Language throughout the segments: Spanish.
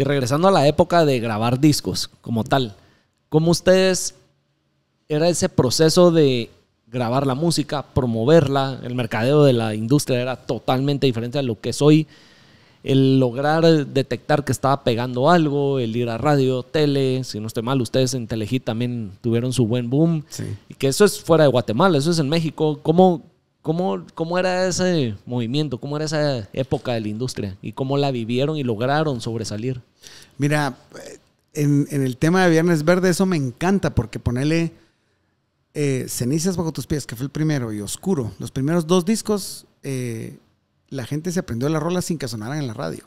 Y regresando a la época de grabar discos como tal, ¿cómo ustedes era ese proceso de grabar la música, promoverla? El mercadeo de la industria era totalmente diferente a lo que es hoy. El lograr detectar que estaba pegando algo, el ir a radio, tele, si no estoy mal, ustedes en Telehit también tuvieron su buen boom. Y que eso es fuera de Guatemala, eso es en México. ¿Cómo, ¿Cómo, era ese movimiento? ¿Cómo era esa época de la industria? ¿Y cómo la vivieron y lograron sobresalir? Mira, eh, en, el tema de Viernes Verde, eso me encanta porque ponerle eh, Cenizas bajo tus pies, que fue el primero, y Oscuro, los primeros dos discos, eh, la gente se aprendió las rolas sin que sonaran en la radio.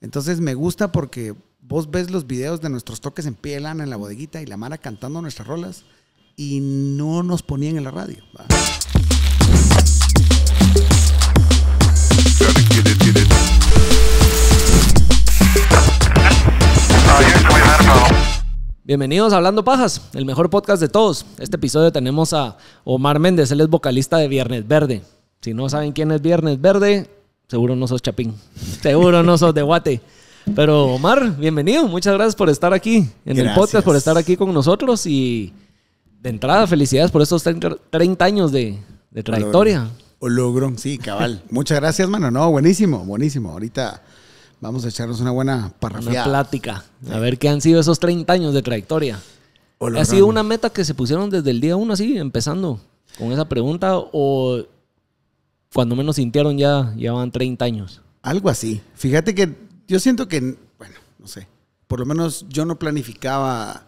Entonces me gusta porque vos ves los videos de nuestros toques en piel, en la bodeguita y la Mara cantando nuestras rolas y no nos ponían en la radio. Bienvenidos a Hablando Pajas, el mejor podcast de todos. Este episodio tenemos a Omar Méndez, él es vocalista de Viernes Verde. Si no saben quién es Viernes Verde, seguro no sos Chapín, seguro no sos de Guate. Pero Omar, bienvenido, muchas gracias por estar aquí en el podcast, por estar aquí con nosotros y de entrada felicidades por estos 30 años de, de trayectoria. logro, sí, cabal. Muchas gracias, mano. No, buenísimo, buenísimo. Ahorita vamos a echarnos una buena parrafiada. Una plática. A ver qué han sido esos 30 años de trayectoria. ¿Ha sido una meta que se pusieron desde el día uno así, empezando con esa pregunta? ¿O cuando menos sintieron ya, ya van 30 años? Algo así. Fíjate que yo siento que, bueno, no sé. Por lo menos yo no planificaba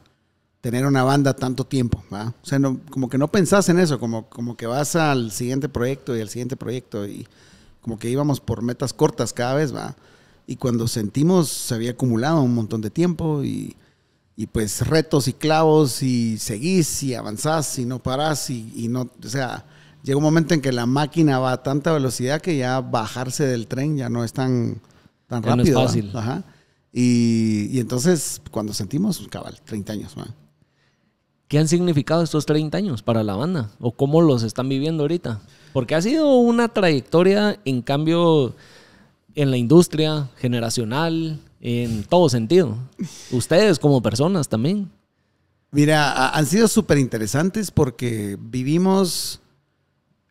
tener una banda tanto tiempo, ¿va? O sea, como que no pensás en eso, como, como que vas al siguiente proyecto y al siguiente proyecto y como que íbamos por metas cortas cada vez, ¿va? Y cuando sentimos se había acumulado un montón de tiempo y, pues retos y clavos y seguís y avanzás y no parás y, y, no, o sea, llega un momento en que la máquina va a tanta velocidad que ya bajarse del tren ya no es tan, tan rápido. No es fácil. Ajá. Y, y, entonces cuando sentimos, cabal, 30 años, ¿va? ¿Qué han significado estos 30 años para la banda? ¿O cómo los están viviendo ahorita? Porque ha sido una trayectoria, en cambio, en la industria, generacional, en todo sentido. Ustedes como personas también. Mira, han sido súper interesantes porque vivimos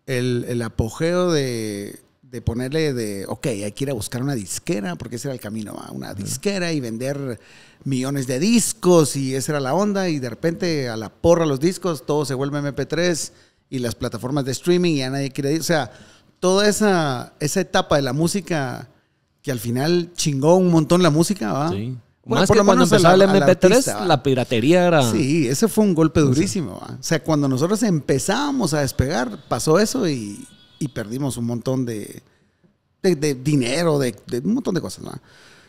el, el apogeo de de ponerle de, ok, hay que ir a buscar una disquera, porque ese era el camino, una disquera y vender millones de discos y esa era la onda y de repente a la porra los discos, todo se vuelve MP3 y las plataformas de streaming y ya nadie quiere O sea, toda esa, esa etapa de la música que al final chingó un montón la música, ¿va? Sí. Más por lo cuando menos empezaba la, el MP3, la piratería era... Sí, ese fue un golpe durísimo. O sea, cuando nosotros empezábamos a despegar, pasó eso y y perdimos un montón de, dinero, de, un montón de cosas.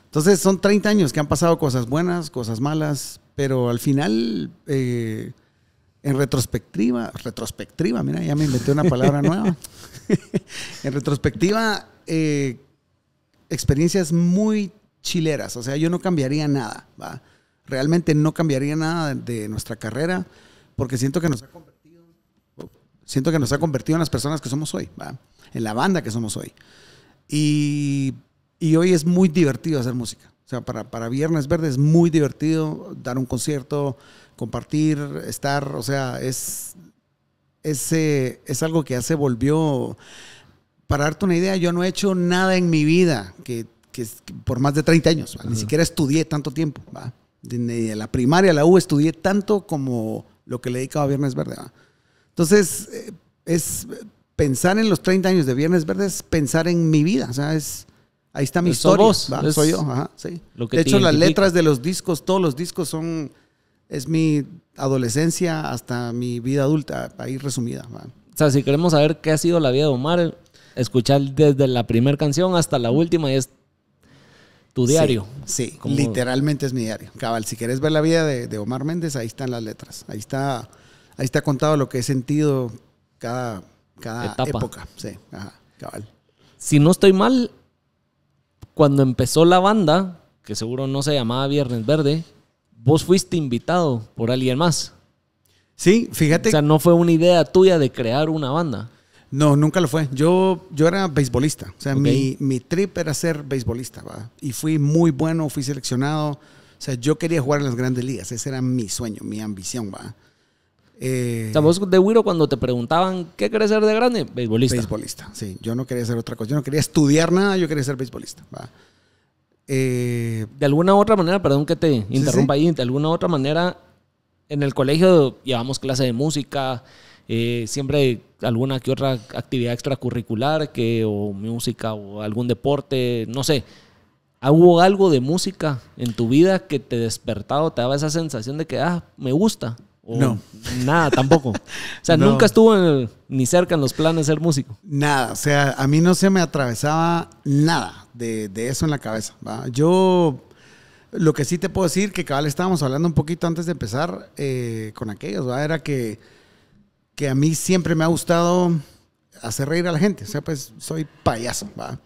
Entonces son 30 años que han pasado cosas buenas, cosas malas, pero al final, eh, en retrospectiva, retrospectiva, mira, ya me inventé una palabra nueva. en retrospectiva, eh, experiencias muy chileras, o sea, yo no cambiaría nada, realmente no cambiaría nada de, nuestra carrera, porque siento que nos ha Siento que nos ha convertido en las personas que somos hoy, en la banda que somos hoy. Y, hoy es muy divertido hacer música. O sea, para, para Viernes Verde es muy divertido dar un concierto, compartir, estar, o sea, es, es, es algo que ya se volvió... Para darte una idea, yo no he hecho nada en mi vida que que, por más de 30 años, ni siquiera estudié tanto tiempo. ¿va? De la primaria, la U, estudié tanto como lo que le dedicaba a Viernes Verde. ¿va? Entonces, eh, es pensar en los 30 años de Viernes Verde, es pensar en mi vida, o sea, es... Ahí está mi historia. Vos, soy yo, ajá, sí. de hecho, las letras de los discos, todos los discos son, es mi adolescencia hasta mi vida adulta, ahí resumida. O sea, si queremos saber qué ha sido la vida de Omar, escuchar desde la primera canción hasta la última y es tu diario. Sí, literalmente es mi diario. Cabal, si quieres ver la vida de, de Omar Méndez, ahí están las letras. Ahí está ahí está contado lo que he sentido cada, cada época. Si no estoy mal, cuando empezó la banda, que seguro no se llamaba Viernes Verde, vos fuiste invitado por alguien más. Sí, fíjate. O sea, no fue una idea tuya de crear una banda. No, nunca lo fue. Yo, yo era beisbolista. O sea, mi, trip era ser beisbolista. ¿va? Y fui muy bueno, fui seleccionado. O sea, yo quería jugar en las grandes ligas. Ese era mi sueño, mi ambición. ¿va? Eh, de Wiro cuando te preguntaban qué querés ser de grande, beisbolista. Beisbolista, sí. Yo no quería ser otra cosa. Yo no quería estudiar nada, yo quería ser beisbolista. Eh, de alguna u otra manera, perdón que te interrumpa ahí, de alguna u otra manera, en el colegio llevamos clase de música, eh, siempre alguna que otra actividad extracurricular, que, o música, o algún deporte, no sé. ¿Hubo algo de música en tu vida que te despertaba, te daba esa sensación de que, ah, me gusta? no. Nada, tampoco. O sea, nunca estuvo ni cerca en los planes ser músico. Nada, o sea, a mí no se me atravesaba nada de, eso en la cabeza. Yo, lo que sí te puedo decir, que cabal estábamos hablando un poquito antes de empezar eh, con aquellos, ¿va? era que, que a mí siempre me ha gustado hacer reír a la gente. O sea, pues soy payaso, ¿va?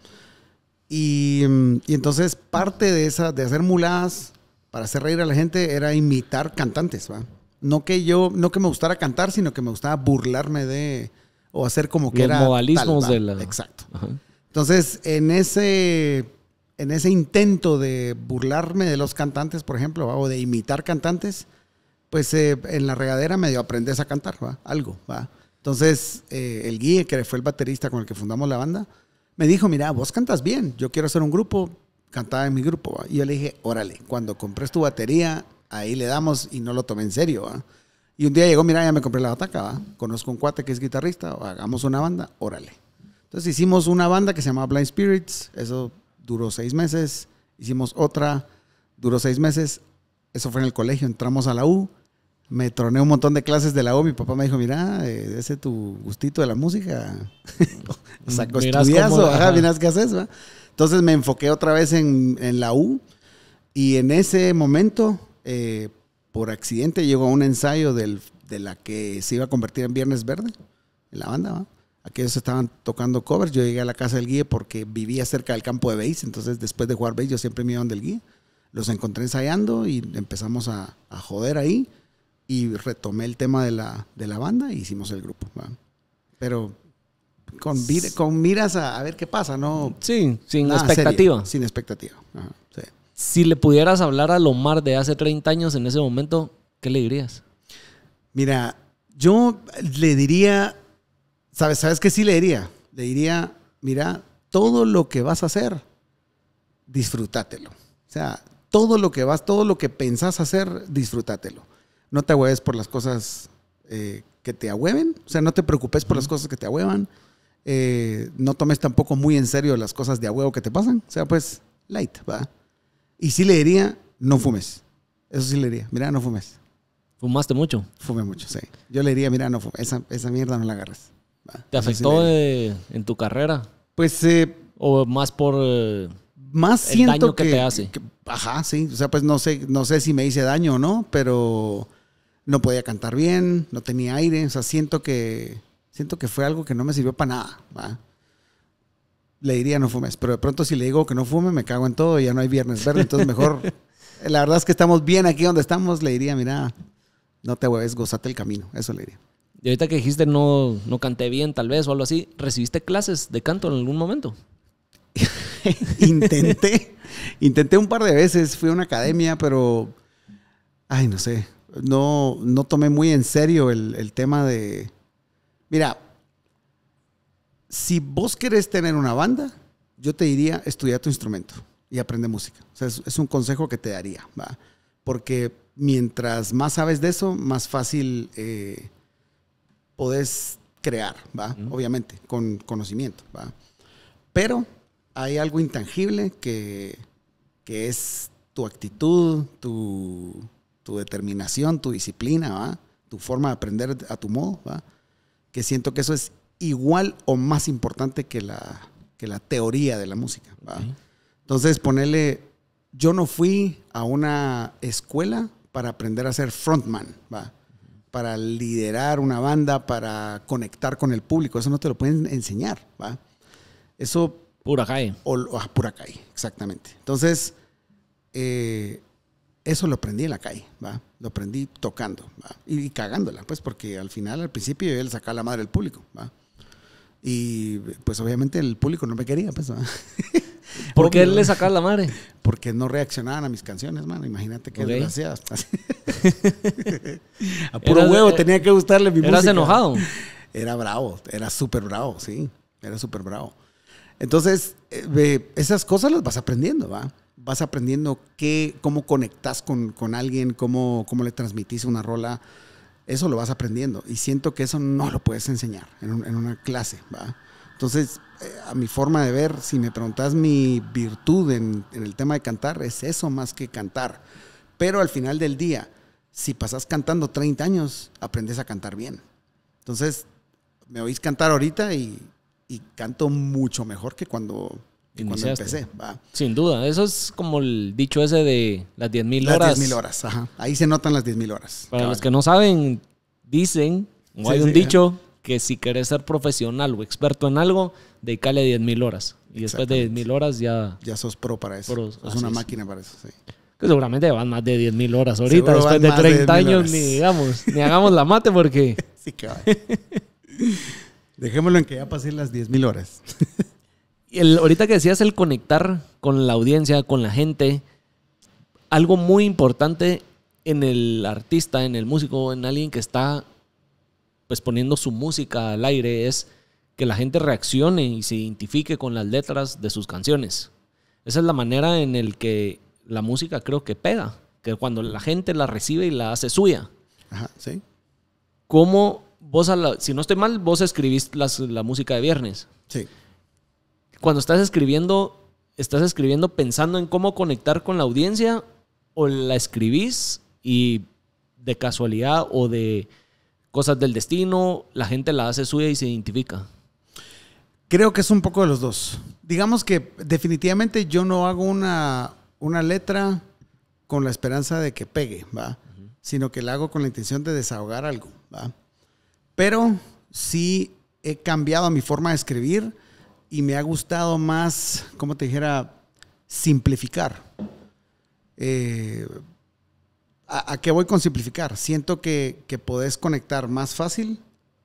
Y, entonces parte de, esa, de hacer muladas para hacer reír a la gente era imitar cantantes, ¿va? no que yo, no que me gustara cantar, sino que me gustaba burlarme de o hacer como que Los era modalismos de la... Exacto. Entonces, en ese en ese intento de burlarme de los cantantes, por ejemplo, o de imitar cantantes, pues eh, en la regadera medio aprendes a cantar, ¿va? algo. ¿va? Entonces, eh, el guía, que fue el baterista con el que fundamos la banda, me dijo, mira, vos cantas bien, yo quiero hacer un grupo, cantaba en mi grupo. Y yo le dije, órale, cuando compres tu batería, ahí le damos y no lo tomé en serio. Y un día llegó, mira, ya me compré la bataca, conozco un cuate que es guitarrista, hagamos una banda, órale. Entonces hicimos una banda que se llamaba Blind Spirits, eso duró seis meses, hicimos otra, duró seis meses, eso fue en el colegio, entramos a la U, me troné un montón de clases de la U, mi papá me dijo, mira, eh, ese tu gustito de la música, o estudiazo, ajá, que haces, ¿va? Entonces me enfoqué otra vez en, en la U y en ese momento eh, por accidente llegó a un ensayo de la que se iba a convertir en Viernes Verde, en la banda, Aquellos estaban tocando covers, yo llegué a la casa del guía porque vivía cerca del campo de base, entonces después de jugar base yo siempre me iba donde el guía. Los encontré ensayando y empezamos a, joder ahí y retomé el tema de la, banda y e hicimos el grupo. Pero con, miras a, ver qué pasa, ¿no? Sí, sin expectativa. sin expectativa. Ajá, si le pudieras hablar a Lomar de hace 30 años en ese momento, ¿qué le dirías? Mira, yo le diría, ¿sabes, ¿sabes qué sí le diría? Le diría, mira, todo lo que vas a hacer, disfrútatelo. O sea, todo lo que vas, todo lo que pensás hacer, disfrútatelo. No te ahueves por las cosas eh, que te ahueven. o sea, no te preocupes por las cosas que te ahuevan. Eh, no tomes tampoco muy en serio las cosas de a que te pasan. O sea, pues, light, va. Y sí le diría, no fumes. Eso sí le diría, mira, no fumes. ¿Fumaste mucho? Fumé mucho, sí. Yo le diría, mira, no fumes, esa, esa mierda no la agarras. ¿Te afectó en tu carrera? Pues... Eh, ¿O más por... Eh, más el siento daño que, te hace. ajá, sí. O sea, pues no sé, no sé si me hice daño o no, pero no podía cantar bien, no tenía aire. O sea, siento que, siento que fue algo que no me sirvió para nada le diría no fumes, pero de pronto si le digo que no fume, me cago en todo y ya no hay viernes verde, entonces mejor, la verdad es que estamos bien aquí donde estamos, le diría, mira, no te hueves, gozate el camino, eso le diría. Y ahorita que dijiste no, no canté bien tal vez o algo así, ¿recibiste clases de canto en algún momento? intenté, intenté un par de veces, fui a una academia, pero, ay, no sé, no, no tomé muy en serio el, el tema de, mira, si vos querés tener una banda, yo te diría, estudia tu instrumento y aprende música. es, un consejo que te daría, ¿va? Porque mientras más sabes de eso, más fácil eh, podés crear, ¿va? Obviamente, con conocimiento, ¿va? Pero hay algo intangible que, es tu actitud, tu, tu, determinación, tu disciplina, ¿va? Tu forma de aprender a tu modo, ¿va? Que siento que eso es igual o más importante que la, la teoría de la música. Entonces, ponerle, yo no fui a una escuela para aprender a ser frontman, ¿va? para liderar una banda, para conectar con el público. Eso no te lo pueden enseñar. ¿va? Eso... Pura calle. O, ah, pura calle, exactamente. Entonces, eh, eso lo aprendí en la calle, ¿va? Lo aprendí tocando, Y, cagándola, pues, porque al final, al principio, yo le sacaba la madre al público, ¿va? Y pues obviamente el público no me quería, pues. ¿Por qué le sacaba la madre? Porque no reaccionaban a mis canciones, mano. Imagínate qué okay. Pues. a puro huevo tenía que gustarle mi música. enojado? Era bravo, era súper bravo, sí. Era súper bravo. Entonces, eh, esas cosas las vas aprendiendo, ¿va? Vas aprendiendo qué, cómo conectas con, con alguien, cómo, cómo le transmitís una rola eso lo vas aprendiendo. Y siento que eso no lo puedes enseñar en, una clase. Entonces, eh, a mi forma de ver, si me preguntas mi virtud en, el tema de cantar, es eso más que cantar. Pero al final del día, si pasas cantando 30 años, aprendes a cantar bien. Entonces, me oís cantar ahorita y canto mucho mejor que cuando empecé. Sin duda, eso es como el dicho ese de las 10.000 horas. Las 10.000 horas, Ahí se notan las 10.000 horas. Para los que no saben, dicen, o hay un dicho, que si quieres ser profesional o experto en algo, dedícale 10.000 horas. Y después de 10.000 horas ya... Ya sos pro para eso. Es una máquina para eso, sí. Que seguramente van más de 10.000 horas ahorita, después de 30 años, ni digamos, ni hagamos la mate porque... Sí, va. Dejémoslo en que ya pasen las 10.000 horas. el, ahorita que decías el conectar con la audiencia, con la gente, algo muy importante en el artista, en el músico, en alguien que está pues poniendo su música al aire es que la gente reaccione y se identifique con las letras de sus canciones. Esa es la manera en el que la música creo que pega, que cuando la gente la recibe y la hace suya. Ajá, ¿Cómo vos, si no estoy mal, vos escribís la música de viernes? Sí cuando estás escribiendo, estás escribiendo pensando en cómo conectar con la audiencia o la escribís y de casualidad o de cosas del destino, la gente la hace suya y se identifica. Creo que es un poco de los dos. Digamos que definitivamente yo no hago una, letra con la esperanza de que pegue, ¿va? Sino que la hago con la intención de desahogar algo, Pero sí he cambiado mi forma de escribir y me ha gustado más, como te dijera, simplificar. Eh, ¿a, qué voy con simplificar? Siento que, que podés conectar más fácil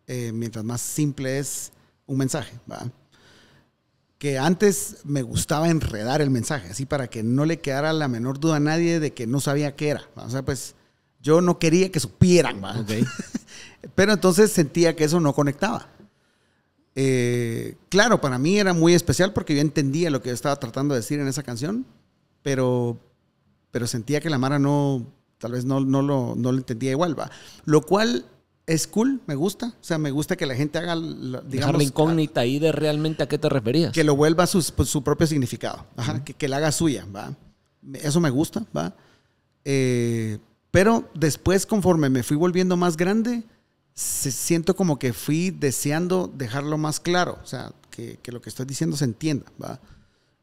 eh, mientras más simple es un mensaje. Que antes me gustaba enredar el mensaje, así para que no le quedara la menor duda a nadie de que no sabía qué era. O sea, pues yo no quería que supieran. Okay. Pero entonces sentía que eso no conectaba. Eh, claro, para mí era muy especial porque yo entendía lo que yo estaba tratando de decir en esa canción, pero, pero sentía que la Mara no, tal vez no, no, lo, no lo entendía igual, va. Lo cual es cool, me gusta. O sea, me gusta que la gente haga, digamos... la incógnita ahí de realmente a qué te referías. Que lo vuelva a pues, su, propio significado, Ajá, que, la haga suya, va. Eso me gusta, va. Eh, pero después, conforme me fui volviendo más grande, siento como que fui deseando dejarlo más claro, o sea, que, lo que estoy diciendo se entienda, ¿va?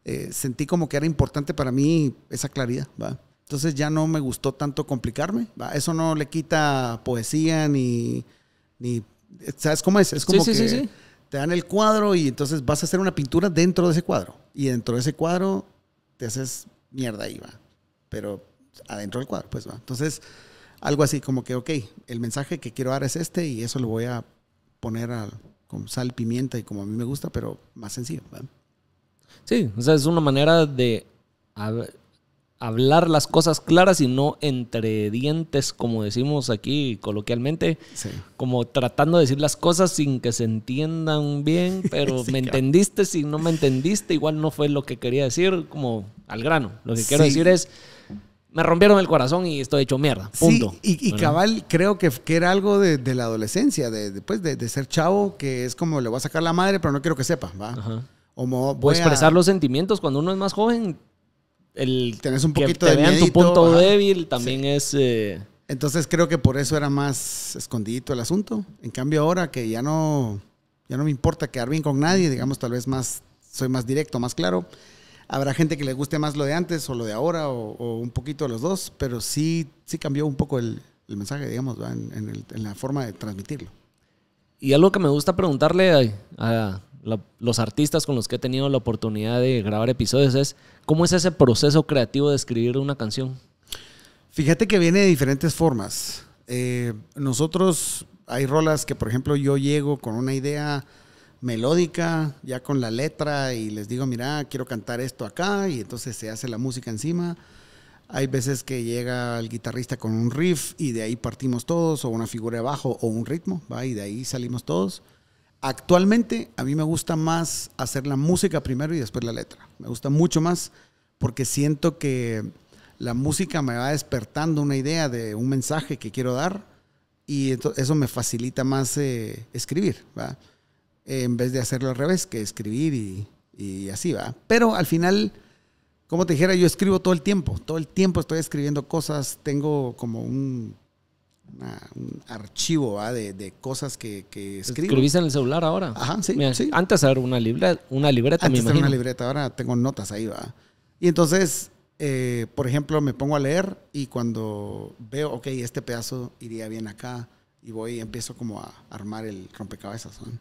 Eh, sentí como que era importante para mí esa claridad, ¿va? Entonces ya no me gustó tanto complicarme, Eso no le quita poesía ni, ¿sabes cómo es? Es como que te dan el cuadro y entonces vas a hacer una pintura dentro de ese cuadro. Y dentro de ese cuadro te haces mierda ahí, ¿va? Pero adentro del cuadro, pues, ¿va? Entonces algo así como que, ok, el mensaje que quiero dar es este y eso lo voy a poner con sal, pimienta y como a mí me gusta, pero más sencillo. Sí, o sea, es una manera de hablar las cosas claras y no entre dientes, como decimos aquí coloquialmente, como tratando de decir las cosas sin que se entiendan bien, pero me entendiste, si no me entendiste, igual no fue lo que quería decir, como al grano. Lo que quiero decir es me rompieron el corazón y estoy hecho mierda. Punto. Sí, y, cabal, creo que, era algo de, la adolescencia, pues, de, ser chavo, que es como le voy a sacar la madre, pero no quiero que sepa, Ajá. O expresar los sentimientos cuando uno es más joven. El tenés un poquito de vean punto débil también es. Eh, Entonces creo que por eso era más escondidito el asunto. En cambio, ahora que ya no, ya no me importa quedar bien con nadie, digamos, tal vez más, soy más directo, más claro Habrá gente que le guste más lo de antes o lo de ahora o, un poquito de los dos, pero sí, sí cambió un poco el, mensaje, digamos, en, la forma de transmitirlo. Y algo que me gusta preguntarle a, los artistas con los que he tenido la oportunidad de grabar episodios es, ¿cómo es ese proceso creativo de escribir una canción? Fíjate que viene de diferentes formas. Eh, nosotros, hay rolas que, por ejemplo, yo llego con una idea melódica, ya con la letra y les digo, mira, quiero cantar esto acá y entonces se hace la música encima. Hay veces que llega el guitarrista con un riff y de ahí partimos todos, o una figura de bajo o un ritmo, ¿va? y de ahí salimos todos. Actualmente a mí me gusta más hacer la música primero y después la letra. Me gusta mucho más porque siento que la música me va despertando una idea de un mensaje que quiero dar y eso me facilita más eh, escribir. ¿va? en vez de hacerlo al revés, que escribir y, así va. Pero al final, como te dijera, yo escribo todo el tiempo, todo el tiempo estoy escribiendo cosas, tengo como un, archivo de, cosas que, escribo. ¿Escribís en el celular ahora? Ajá, sí. Antes era una, libreta, una libreta, antes era una libreta, ahora tengo notas ahí, va. Y entonces, eh, por ejemplo, me pongo a leer y cuando veo, ok, este pedazo iría bien acá y voy, empiezo como a armar el rompecabezas. ¿no?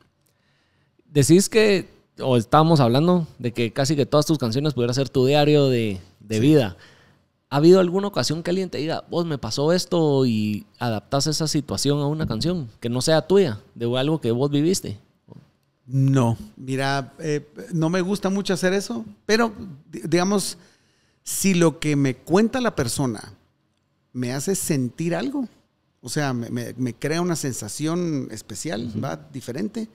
decís que, o estábamos hablando, de que casi que todas tus canciones pudiera ser tu diario de, vida. ¿Ha habido alguna ocasión que alguien te diga, vos me pasó esto y adaptas esa situación a una canción que no sea tuya, de algo que vos viviste? No, mira, eh, no me gusta mucho hacer eso, pero digamos, si lo que me cuenta la persona me hace sentir algo, o sea, me, crea una sensación especial, ¿va? Diferente,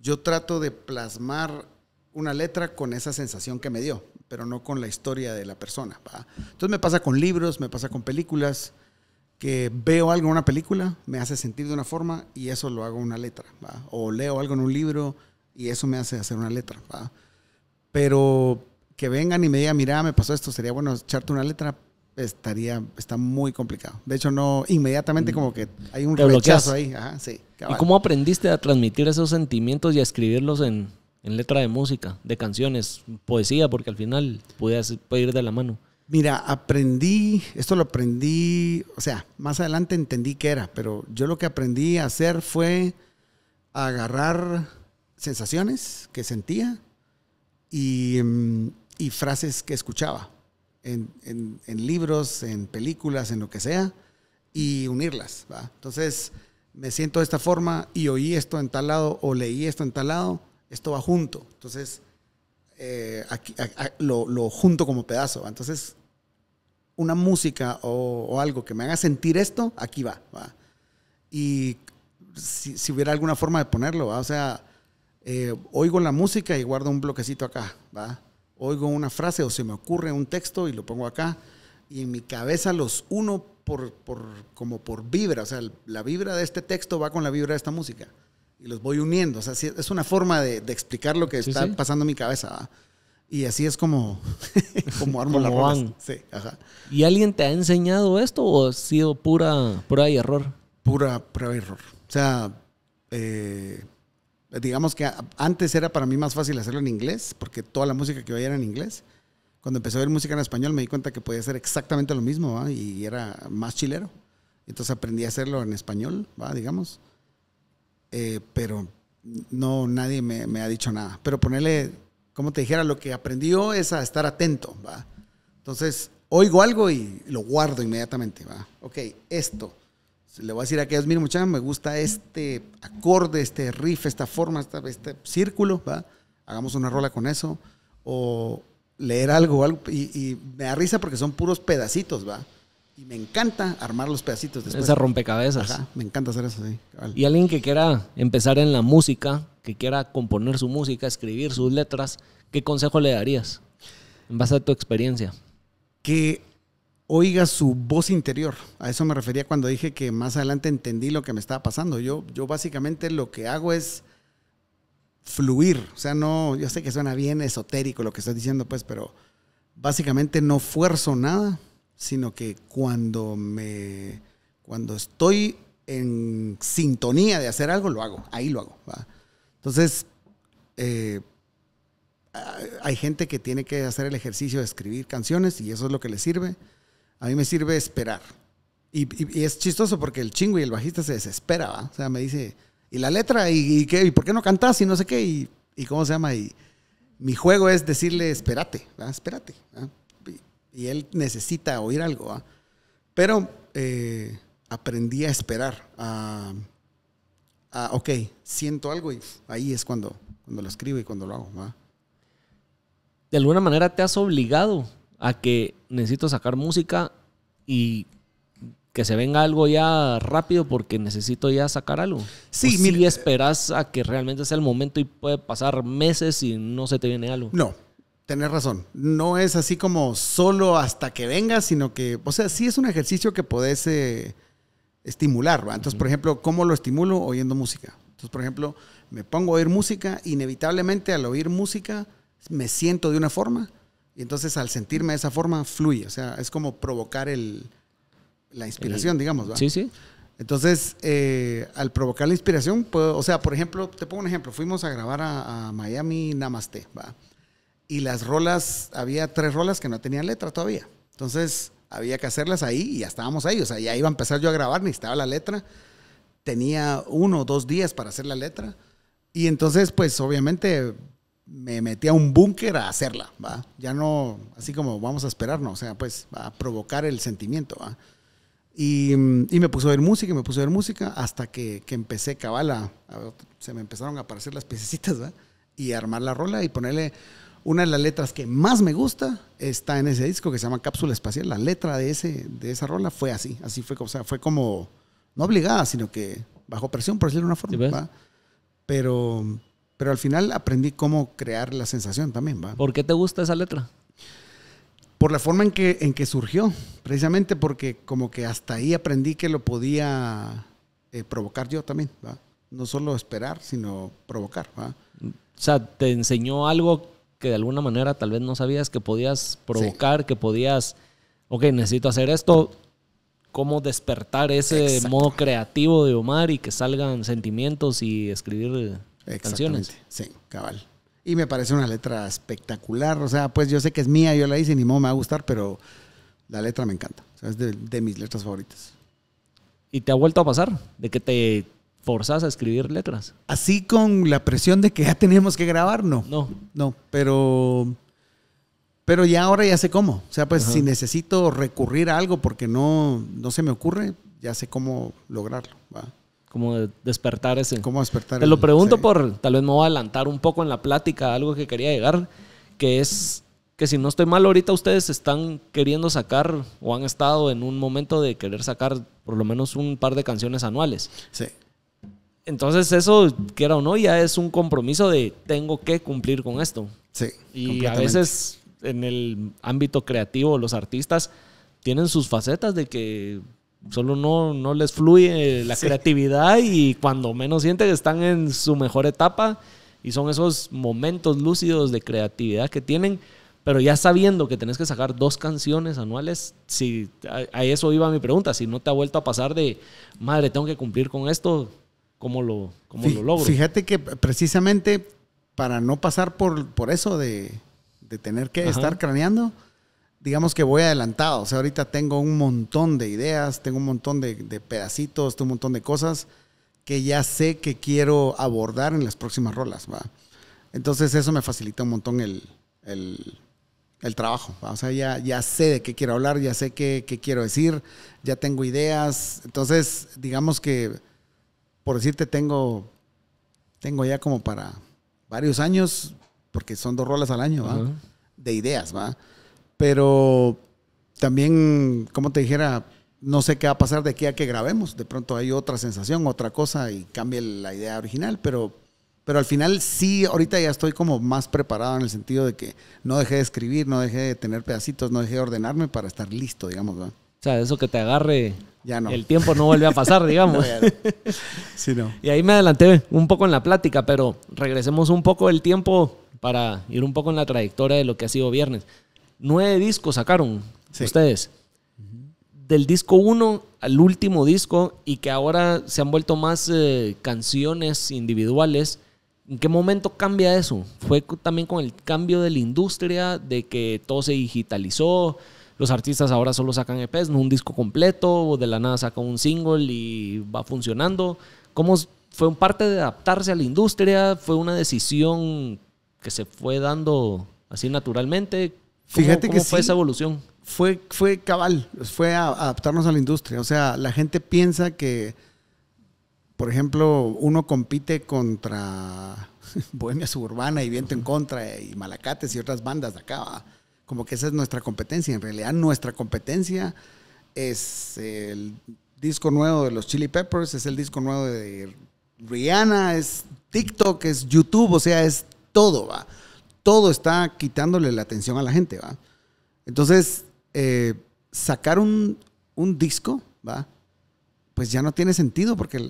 yo trato de plasmar una letra con esa sensación que me dio, pero no con la historia de la persona. Entonces me pasa con libros, me pasa con películas, que veo algo en una película, me hace sentir de una forma y eso lo hago una letra, o leo algo en un libro y eso me hace hacer una letra. Pero que vengan y me digan, mira, me pasó esto, sería bueno echarte una letra, estaría, está muy complicado. De hecho, no, inmediatamente mm. como que hay un rechazo ahí. sí, ¿Y cómo aprendiste a transmitir esos sentimientos y a escribirlos en, letra de música, de canciones, poesía? Porque al final podías ir de la mano. Mira, aprendí, esto lo aprendí, o sea, más adelante entendí qué era, pero yo lo que aprendí a hacer fue agarrar sensaciones que sentía y mm, frases que escuchaba en, libros, en películas, en lo que sea, y unirlas. ¿va? Entonces, me siento de esta forma y oí esto en tal lado o leí esto en tal lado, esto va junto. Entonces, eh, aquí, lo, junto como pedazo. Entonces, una música o, algo que me haga sentir esto, aquí va. ¿va? Y si, hubiera alguna forma de ponerlo, ¿va? o sea, eh, oigo la música y guardo un bloquecito acá, ¿va? oigo una frase o se me ocurre un texto y lo pongo acá y en mi cabeza los uno por, por, como por vibra, o sea, la vibra de este texto va con la vibra de esta música y los voy uniendo, o sea, es una forma de, explicar lo que está pasando en mi cabeza. Y así es como, como armo las ¿Y alguien te ha enseñado esto o ha sido pura prueba y error? Pura prueba y error. O sea, eh, digamos que antes era para mí más fácil hacerlo en inglés, porque toda la música que oía era en inglés. Cuando empecé a ver música en español me di cuenta que podía hacer exactamente lo mismo y era más chilero. Entonces aprendí a hacerlo en español, digamos. Eh, pero no, nadie me, ha dicho nada. Pero ponerle, como te dijera, lo que aprendió es a estar atento. Entonces oigo algo y lo guardo inmediatamente. ¿va? Ok, esto le voy a decir a aquellos, mire, muchachos, me gusta este acorde, este riff, esta forma, este, este círculo, ¿va? Hagamos una rola con eso. O leer algo, algo y, me da risa porque son puros pedacitos, ¿va? Y me encanta armar los pedacitos después. Esa rompecabezas. me encanta hacer eso, sí. Y alguien que quiera empezar en la música, que quiera componer su música, escribir sus letras, ¿qué consejo le darías en base a tu experiencia? Que oiga su voz interior. A eso me refería cuando dije que más adelante entendí lo que me estaba pasando. Yo, yo básicamente lo que hago es fluir. O sea, no, yo sé que suena bien esotérico lo que estás diciendo, pues, pero básicamente no fuerzo nada, sino que cuando me, cuando estoy en sintonía de hacer algo, lo hago. Ahí lo hago. Entonces, eh, hay gente que tiene que hacer el ejercicio de escribir canciones y eso es lo que le sirve a mí me sirve esperar. Y, es chistoso porque el chingo y el bajista se desespera, O sea, me dice, ¿y la letra? ¿Y, qué? ¿Y por qué no cantas? Y no sé qué. ¿Y, cómo se llama? Y mi juego es decirle, espérate, espérate. Y, él necesita oír algo. Pero eh, aprendí a esperar, a, ok, siento algo y ahí es cuando, cuando lo escribo y cuando lo hago. de alguna manera te has obligado a que necesito sacar música y que se venga algo ya rápido porque necesito ya sacar algo. Sí, y si eh, esperas a que realmente sea el momento y puede pasar meses y no se te viene algo. No, tenés razón. No es así como solo hasta que venga, sino que, o sea, sí es un ejercicio que podés eh, estimular. Entonces, por ejemplo, ¿cómo lo estimulo? Oyendo música. Entonces, por ejemplo, me pongo a oír música, inevitablemente al oír música me siento de una forma y entonces al sentirme de esa forma, fluye. O sea, es como provocar el, la inspiración, digamos. Sí, sí. Entonces, eh, al provocar la inspiración, o sea, por ejemplo, te pongo un ejemplo. Fuimos a grabar a, a Miami Namaste, ¿va? Y las rolas, había tres rolas que no tenían letra todavía. Entonces, había que hacerlas ahí y ya estábamos ahí. O sea, ya iba a empezar yo a grabar, necesitaba la letra. Tenía uno o dos días para hacer la letra. Y entonces, pues obviamente me metí a un búnker a hacerla, ¿va? Ya no, así como vamos a esperarnos, o sea, pues a provocar el sentimiento, ¿va? Y, me puso a ver música, me puso a ver música hasta que, que empecé cabala, se me empezaron a aparecer las piececitas, ¿va? Y armar la rola y ponerle una de las letras que más me gusta está en ese disco que se llama Cápsula Espacial. La letra de, ese, de esa rola fue así, así fue, o sea, fue como, no obligada, sino que bajo presión, por decirlo de una forma. Pues. ¿va? Pero pero al final aprendí cómo crear la sensación también, ¿va? ¿Por qué te gusta esa letra? Por la forma en que, en que surgió, precisamente porque como que hasta ahí aprendí que lo podía eh, provocar yo también, ¿va? No solo esperar, sino provocar, ¿va? O sea, te enseñó algo que de alguna manera tal vez no sabías que podías provocar, que podías, ok, necesito hacer esto, cómo despertar ese modo creativo de Omar y que salgan sentimientos y escribir Exactamente. Sí, cabal. Y me parece una letra espectacular. O sea, pues yo sé que es mía, yo la hice, ni modo me va a gustar, pero la letra me encanta. O sea, es de, mis letras favoritas. ¿Y te ha vuelto a pasar? ¿De que te forzas a escribir letras? Así con la presión de que ya teníamos que grabar, no. No. No, pero. Pero ya ahora ya sé cómo. O sea, pues si necesito recurrir a algo porque no, no se me ocurre, ya sé cómo lograrlo. ¿va? como despertar ese. ¿Cómo despertar? Te lo pregunto por, tal vez me voy a adelantar un poco en la plática, algo que quería llegar, que es que si no estoy mal ahorita ustedes están queriendo sacar o han estado en un momento de querer sacar por lo menos un par de canciones anuales. Sí. Entonces eso, quiera o no, ya es un compromiso de tengo que cumplir con esto. Sí. Y a veces en el ámbito creativo los artistas tienen sus facetas de que solo no, les fluye la creatividad y cuando menos sienten que están en su mejor etapa y son esos momentos lúcidos de creatividad que tienen, pero ya sabiendo que tenés que sacar dos canciones anuales, si a, eso iba mi pregunta, si no te ha vuelto a pasar de, madre, tengo que cumplir con esto, ¿cómo lo, lo logro? Fíjate que precisamente para no pasar por, eso de, tener que estar craneando, digamos que voy adelantado. O sea, ahorita tengo un montón de ideas, tengo un montón de, pedacitos, tengo un montón de cosas que ya sé que quiero abordar en las próximas rolas. ¿va? Entonces eso me facilita un montón el, trabajo. ¿va? O sea, ya, sé de qué quiero hablar, ya sé qué, quiero decir, ya tengo ideas. Entonces, digamos que, por decirte, tengo, tengo ya como para varios años, porque son dos rolas al año, ¿va? de ideas. ¿va? Pero también, como te dijera, no sé qué va a pasar de aquí a que grabemos. De pronto hay otra sensación, otra cosa y cambia la idea original, pero, pero al final sí, ahorita ya estoy como más preparado en el sentido de que no dejé de escribir, no dejé de tener pedacitos, no dejé de ordenarme para estar listo, digamos. O sea, eso que te agarre. Ya El tiempo no vuelve a pasar, digamos. Y ahí me adelanté un poco en la plática, pero regresemos un poco el tiempo para ir un poco en la trayectoria de lo que ha sido viernes. Nueve discos sacaron ustedes. Del disco uno al último disco y que ahora se han vuelto más eh, canciones individuales. ¿En qué momento cambia eso? ¿Fue también con el cambio de la industria, de que todo se digitalizó? Los artistas ahora solo sacan EPs, no un disco completo, o de la nada sacan un single y va funcionando. ¿Cómo fue un parte de adaptarse a la industria? ¿Fue una decisión que se fue dando así naturalmente? Fíjate que fue esa evolución? Fue, fue cabal, fue adaptarnos a la industria. O sea, la gente piensa que, por ejemplo, uno compite contra Bohemia Suburbana y Viento en Contra y Malacates y otras bandas de acá. Como que esa es nuestra competencia. En realidad, nuestra competencia es el disco nuevo de los Chili Peppers, es el disco nuevo de Rihanna, es TikTok, es YouTube, o sea, es todo, va todo está quitándole la atención a la gente, ¿va? Entonces, eh, sacar un, disco, ¿va? Pues ya no tiene sentido porque,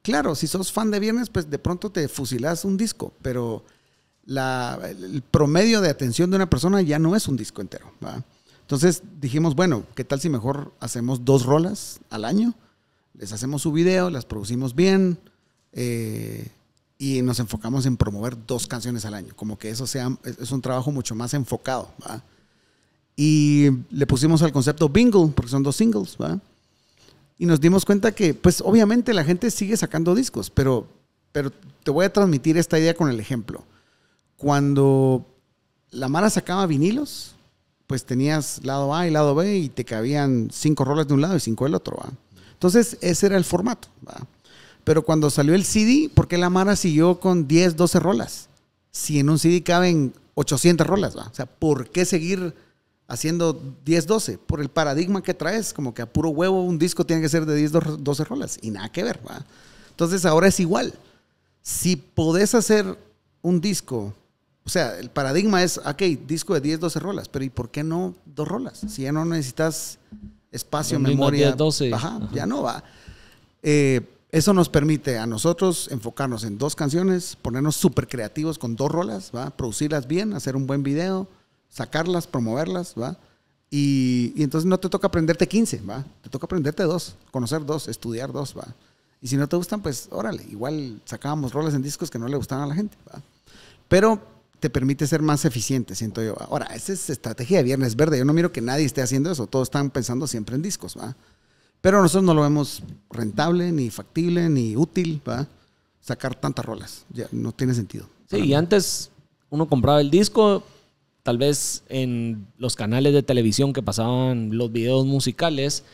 claro, si sos fan de viernes, pues de pronto te fusilás un disco, pero el promedio de atención de una persona ya no es un disco entero, ¿va? Entonces dijimos, bueno, ¿qué tal si mejor hacemos dos rolas al año? Les hacemos su video, las producimos bien, eh, y nos enfocamos en promover dos canciones al año, como que eso sea, es un trabajo mucho más enfocado. Y le pusimos al concepto bingo, porque son dos singles, ¿va? y nos dimos cuenta que, pues obviamente la gente sigue sacando discos, pero, pero te voy a transmitir esta idea con el ejemplo. Cuando la Mara sacaba vinilos, pues tenías lado A y lado B y te cabían cinco roles de un lado y cinco del otro. ¿va? Entonces, ese era el formato. ¿va? Pero cuando salió el CD, ¿por qué la Mara siguió con 10, 12 rolas? Si en un CD caben 800 rolas, ¿va? O sea, ¿por qué seguir haciendo 10, 12? Por el paradigma que traes, como que a puro huevo un disco tiene que ser de 10, 12 rolas y nada que ver, ¿va? Entonces ahora es igual. Si podés hacer un disco, o sea, el paradigma es, ok, disco de 10, 12 rolas, pero ¿y por qué no dos rolas? Si ya no necesitas espacio, memoria. 12. ajá, ya no va. Eh, eso nos permite a nosotros enfocarnos en dos canciones, ponernos súper creativos con dos rolas, ¿va? producirlas bien, hacer un buen video, sacarlas, promoverlas, ¿va? Y, entonces no te toca aprenderte 15, ¿va? Te toca aprenderte dos, conocer dos, estudiar dos, ¿va? Y si no te gustan, pues órale, igual sacábamos rolas en discos que no le gustaban a la gente, Pero te permite ser más eficiente, siento yo. Ahora, esa es estrategia de Viernes Verde. Yo no miro que nadie esté haciendo eso. Todos están pensando siempre en discos, ¿va? Pero nosotros no lo vemos rentable, ni factible, ni útil, ¿verdad? Sacar tantas rolas. Ya no tiene sentido. Sí, y antes uno compraba el disco, tal vez en los canales de televisión que pasaban los videos musicales,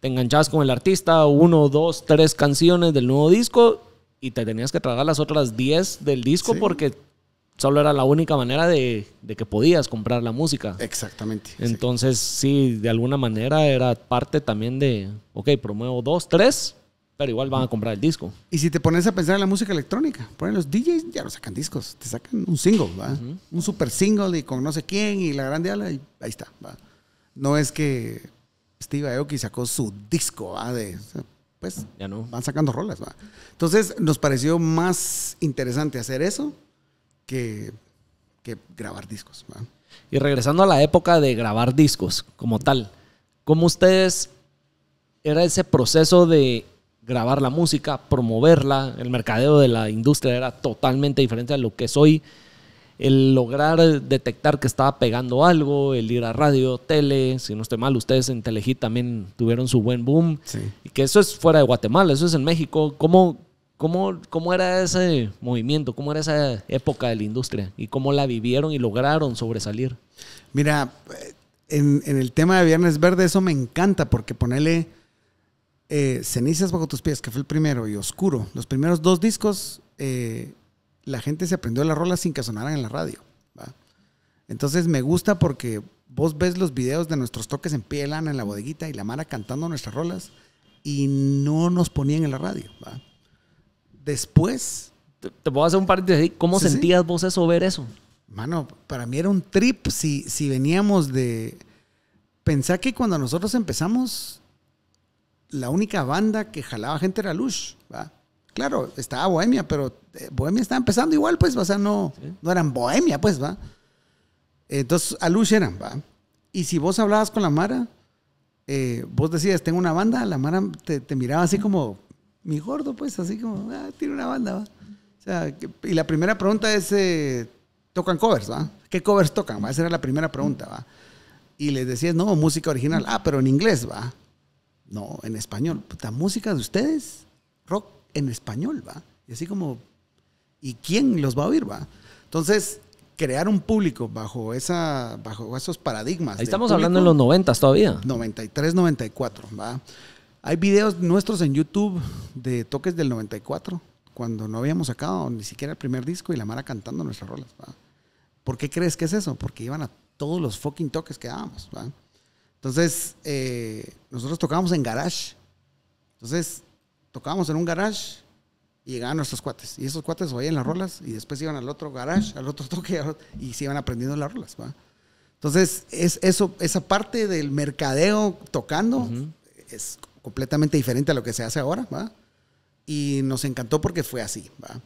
te enganchabas con el artista, uno, dos, tres canciones del nuevo disco y te tenías que tragar las otras diez del disco porque solo era la única manera de, que podías comprar la música. Exactamente. Entonces, sí. de alguna manera era parte también de, ok, promuevo dos, tres, pero igual van a comprar el disco. Y si te pones a pensar en la música electrónica, ponen los DJs, ya no sacan discos, te sacan un single, ¿va? Un super single y con no sé quién y la grande ala, y ahí está, ¿va? No es que Steve Aoki sacó su disco, ¿va? pues ya no. van sacando rolas, ¿va? Entonces, nos pareció más interesante hacer eso que, grabar discos. Y regresando a la época de grabar discos como tal, ¿cómo ustedes era ese proceso de grabar la música, promoverla? El mercadeo de la industria era totalmente diferente a lo que es hoy. El lograr detectar que estaba pegando algo, el ir a radio, tele, si no estoy mal, ustedes en Telehit también tuvieron su buen boom. Y que eso es fuera de Guatemala, eso es en México. ¿Cómo, ¿Cómo, era ese movimiento? ¿Cómo era esa época de la industria? ¿Y cómo la vivieron y lograron sobresalir? Mira, eh, en, el tema de Viernes Verde, eso me encanta porque ponerle eh, Cenizas bajo tus pies, que fue el primero, y Oscuro, los primeros dos discos, eh, la gente se aprendió las rolas sin que sonaran en la radio. Entonces me gusta porque vos ves los videos de nuestros toques en Ana en la bodeguita y la Mara cantando nuestras rolas y no nos ponían en la radio. ¿va? después. Te, puedo hacer un par de. ¿Cómo sentías vos eso, ver eso? Mano, para mí era un trip si, si veníamos de. Pensá que cuando nosotros empezamos, la única banda que jalaba gente era Lush, ¿va? Claro, estaba Bohemia, pero eh, Bohemia estaba empezando igual, pues, o sea, no, no eran Bohemia, pues, ¿va? Entonces, a Lush eran, ¿va? Y si vos hablabas con la Mara, eh, vos decías, tengo una banda, la Mara te, te miraba así como, mi gordo, pues así como, ah, tiene una banda. ¿va? y la primera pregunta es, eh, ¿tocan covers? ¿va? ¿Qué covers tocan? ¿va? Esa era la primera pregunta. ¿va? Y les decías, no, música original. Ah, pero en inglés, ¿va? No, en español. Puta, música de ustedes, rock en español, ¿va? Y así como, ¿y quién los va a oír, va? Entonces, crear un público bajo, esa, bajo esos paradigmas. Ahí estamos hablando en los 90 todavía. 93, 94, ¿va? Hay videos nuestros en YouTube de toques del 94, cuando no habíamos sacado ni siquiera el primer disco y la Mara cantando nuestras rolas. ¿Por qué crees que es eso? Porque iban a todos los fucking toques que dábamos. Entonces, eh, nosotros tocábamos en garage. Entonces, tocábamos en un garage y llegaban nuestros cuates. Y esos cuates oían las rolas y después iban al otro garage, al otro toque y se iban aprendiendo las rolas. Entonces, es eso, esa parte del mercadeo tocando es es completamente diferente a lo que se hace ahora, ¿va? Y nos encantó porque fue así, ¿va?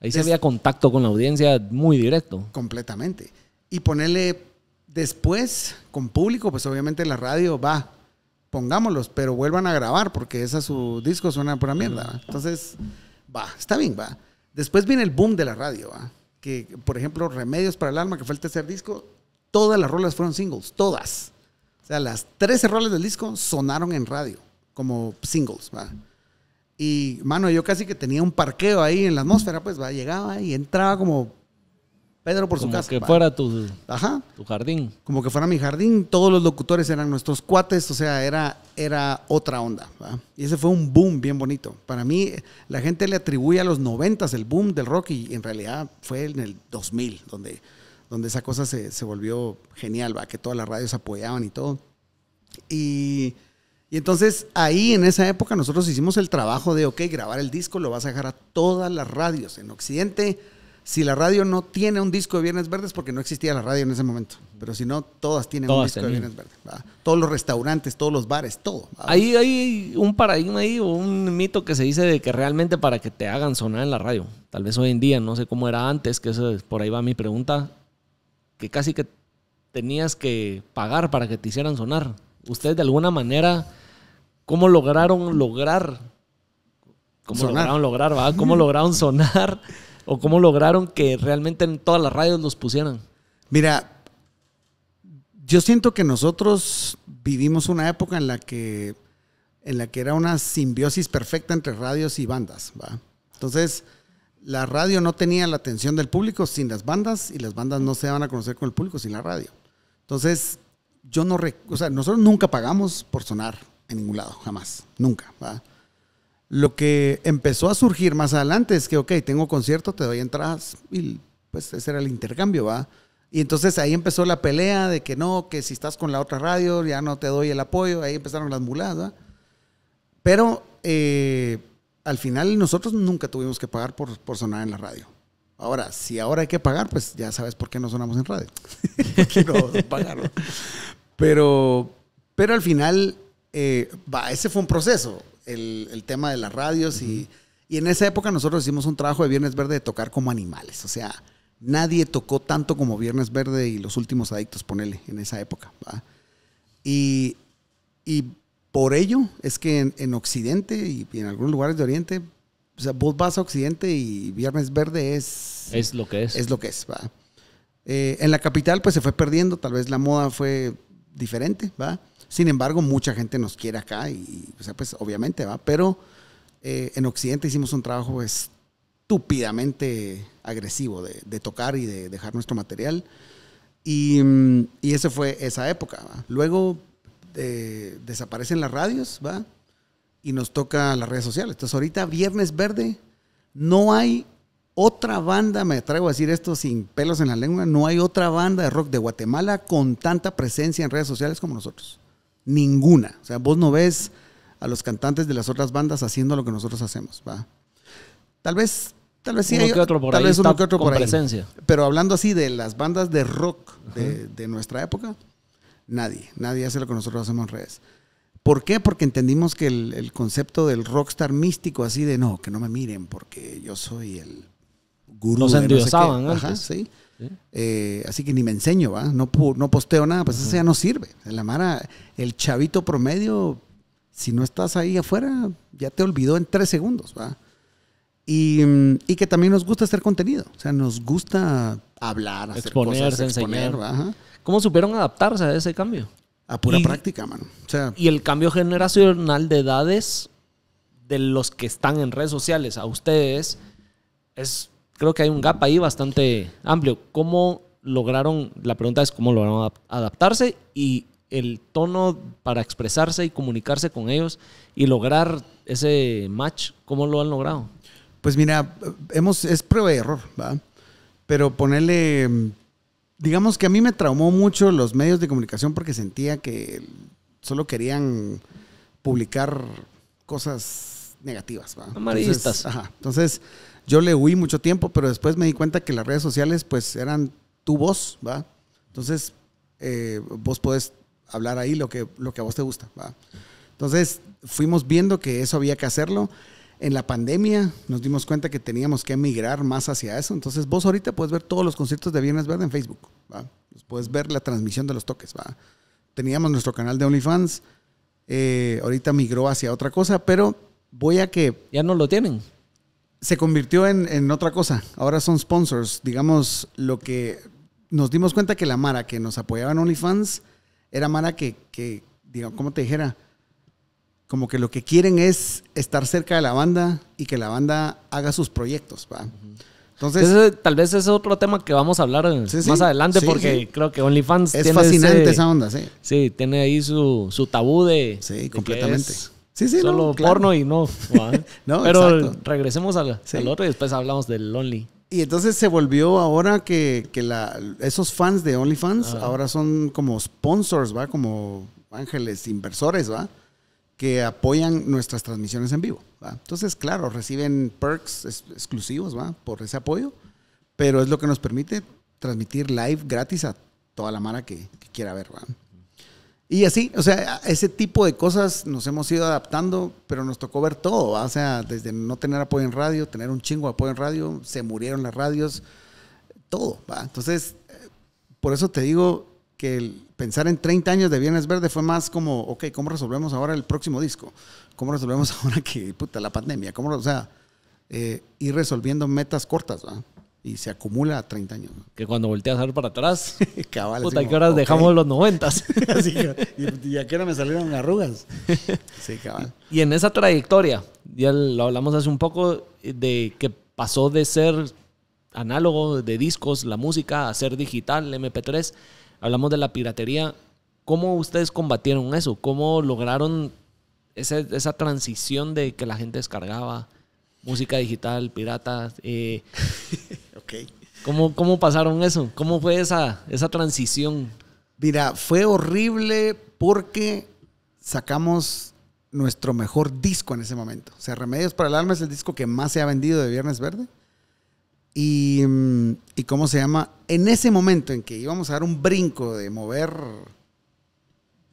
Ahí se había contacto con la audiencia muy directo. Completamente. Y ponerle después con público, pues obviamente la radio va, pongámoslos, pero vuelvan a grabar porque esa su disco suena pura mierda. Entonces, va, está bien, va. Después viene el boom de la radio, ¿va? que por ejemplo Remedios para el Alma, que fue el tercer disco, todas las rolas fueron singles, todas. O sea, las 13 rolas del disco sonaron en radio como singles, ¿va? Y, mano, yo casi que tenía un parqueo ahí en la atmósfera, pues, va, llegaba y entraba como Pedro por su casa. Como que fuera tu, Ajá. tu jardín. Como que fuera mi jardín. Todos los locutores eran nuestros cuates, o sea, era, era otra onda. ¿va? Y ese fue un boom bien bonito. Para mí, la gente le atribuye a los noventas el boom del rock y en realidad fue en el 2000 donde, donde esa cosa se, se volvió genial, ¿va? que todas las radios apoyaban y todo. Y y entonces ahí en esa época nosotros hicimos el trabajo de, ok, grabar el disco lo vas a dejar a todas las radios. En Occidente, si la radio no tiene un disco de Viernes Verdes, porque no existía la radio en ese momento, pero si no, todas tienen un disco de Viernes Verdes. Todos los restaurantes, todos los bares, todo. Ahí hay un paradigma ahí o un mito que se dice de que realmente para que te hagan sonar en la radio, tal vez hoy en día, no sé cómo era antes, que eso, es por ahí va mi pregunta, que casi que tenías que pagar para que te hicieran sonar. Ustedes de alguna manera cómo lograron lograr, cómo lograron lograr, cómo lograron sonar o cómo lograron que realmente en todas las radios nos pusieran. Mira, yo siento que nosotros vivimos una época en la que, en la que era una simbiosis perfecta entre radios y bandas, ¿va? Entonces, la radio no tenía la atención del público sin las bandas y las bandas no se van a conocer con el público sin la radio. Entonces, yo no, o sea, nosotros nunca pagamos por sonar, en ningún lado, jamás, nunca. Lo que empezó a surgir más adelante es que, ok, tengo concierto, te doy entradas y pues ese era el intercambio, ¿va? Y entonces ahí empezó la pelea de que no, que si estás con la otra radio ya no te doy el apoyo, ahí empezaron las muladas, Pero eh, al final nosotros nunca tuvimos que pagar por, sonar en la radio. Ahora, si ahora hay que pagar, pues ya sabes por qué no sonamos en radio. no pagaron. Pero, pero al final eh, ese fue un proceso, el, tema de las radios y, en esa época nosotros hicimos un trabajo de Viernes Verde de tocar como animales, o sea, nadie tocó tanto como Viernes Verde y los últimos adictos, ponele, en esa época. Y, por ello es que en, Occidente y en algunos lugares de Oriente sea, vos vas a Occidente y Viernes Verde es... Es lo que es. Es lo que es, eh, en la capital, pues se fue perdiendo, tal vez la moda fue diferente, va. Sin embargo, mucha gente nos quiere acá y, pues obviamente va, pero eh, en Occidente hicimos un trabajo estúpidamente agresivo de, tocar y de dejar nuestro material. Y, mm, y esa fue esa época. Luego eh, desaparecen las radios, ¿va? Y nos toca las redes sociales. Entonces ahorita Viernes Verde no hay otra banda, me traigo a decir esto sin pelos en la lengua, no hay otra banda de rock de Guatemala con tanta presencia en redes sociales como nosotros. Ninguna. O sea, vos no ves a los cantantes de las otras bandas haciendo lo que nosotros hacemos. ¿va? Tal vez, tal vez sí. hay, tal vez uno que otro por presencia. ahí. Pero hablando así de las bandas de rock de, nuestra época, nadie. Nadie hace lo que nosotros hacemos en redes. ¿Por qué? Porque entendimos que el, concepto del rockstar místico, así de no, que no me miren porque yo soy el gurú. Nos endiosaban, no Ajá, sí. Eh, así que ni me enseño, ¿va? No, no posteo nada, pues eso ya no sirve. La Mara, el chavito promedio, si no estás ahí afuera, ya te olvidó en tres segundos, ¿va? Y, mm, que también nos gusta hacer contenido, o sea, nos gusta hablar, hacer exponerse, enseñar. ¿Cómo supieron adaptarse a ese cambio? A pura práctica, mano. y el cambio generacional de edades de los que están en redes sociales a ustedes es creo que hay un gap ahí bastante amplio. ¿Cómo lograron, la pregunta es cómo lograron adaptarse y el tono para expresarse y comunicarse con ellos y lograr ese match, ¿cómo lo han logrado? Pues mira, hemos, es prueba y error, ¿verdad? Pero ponerle, digamos que a mí me traumó mucho los medios de comunicación porque sentía que solo querían publicar cosas negativas. Amarillistas. ajá, entonces yo le huí mucho tiempo, pero después me di cuenta que las redes sociales pues eran tu voz, ¿va? Entonces, eh, vos podés hablar ahí lo que, lo que a vos te gusta, ¿va? Entonces, fuimos viendo que eso había que hacerlo. En la pandemia nos dimos cuenta que teníamos que emigrar más hacia eso. Entonces, vos ahorita puedes ver todos los conciertos de Viernes Verde en Facebook, ¿va? Puedes ver la transmisión de los toques, ¿va? Teníamos nuestro canal de OnlyFans. Eh, ahorita migró hacia otra cosa, pero voy a que... Ya no lo tienen se convirtió en, otra cosa. Ahora son sponsors. Digamos, lo que nos dimos cuenta que la Mara que nos apoyaba en OnlyFans era Mara que, que digamos, ¿cómo te dijera? Como que lo que quieren es estar cerca de la banda y que la banda haga sus proyectos. Entonces, tal vez es otro tema que vamos a hablar más adelante porque creo que OnlyFans es fascinante esa onda, sí. Sí, tiene ahí su, tabú de, sí, completamente. Sí, sí, Solo porno y no. no Pero regresemos al, otro y después hablamos del Only. Y entonces se volvió ahora que, la, esos fans de OnlyFans ahora son como sponsors, ¿va? Como ángeles inversores, ¿va? Que apoyan nuestras transmisiones en vivo, Entonces, claro, reciben perks exclusivos, ¿va? Por ese apoyo, pero es lo que nos permite transmitir live gratis a toda la mara que, que quiera ver, ¿va? Y así, o sea, ese tipo de cosas nos hemos ido adaptando, pero nos tocó ver todo, o sea, desde no tener apoyo en radio, tener un chingo de apoyo en radio, se murieron las radios, todo, ¿va? Entonces, eh, por eso te digo que el pensar en 30 años de Bienes Verde fue más como, ok, ¿cómo resolvemos ahora el próximo disco? ¿Cómo resolvemos ahora que, puta, la pandemia? ¿Cómo, o sea, eh, ir resolviendo metas cortas, ¿va? y se acumula a 30 años. Que cuando volteas a ver para atrás, Cabal, puta, ¿qué horas dejamos los 90? así que, y, a qué hora me salieron arrugas. sí, cabal. Y, en esa trayectoria, ya lo hablamos hace un poco, eh, de que pasó de ser análogo de discos, la música, a ser digital, MP3, hablamos de la piratería. ¿Cómo ustedes combatieron eso? ¿Cómo lograron esa, transición de que la gente descargaba música digital, piratas Eh, ¿Cómo, pasaron eso? ¿Cómo fue esa, esa transición? Mira, fue horrible porque sacamos nuestro mejor disco en ese momento. O sea, Remedios para el Alma es el disco que más se ha vendido de Viernes Verde. Y, mm, y cómo se llama, en ese momento en que íbamos a dar un brinco de mover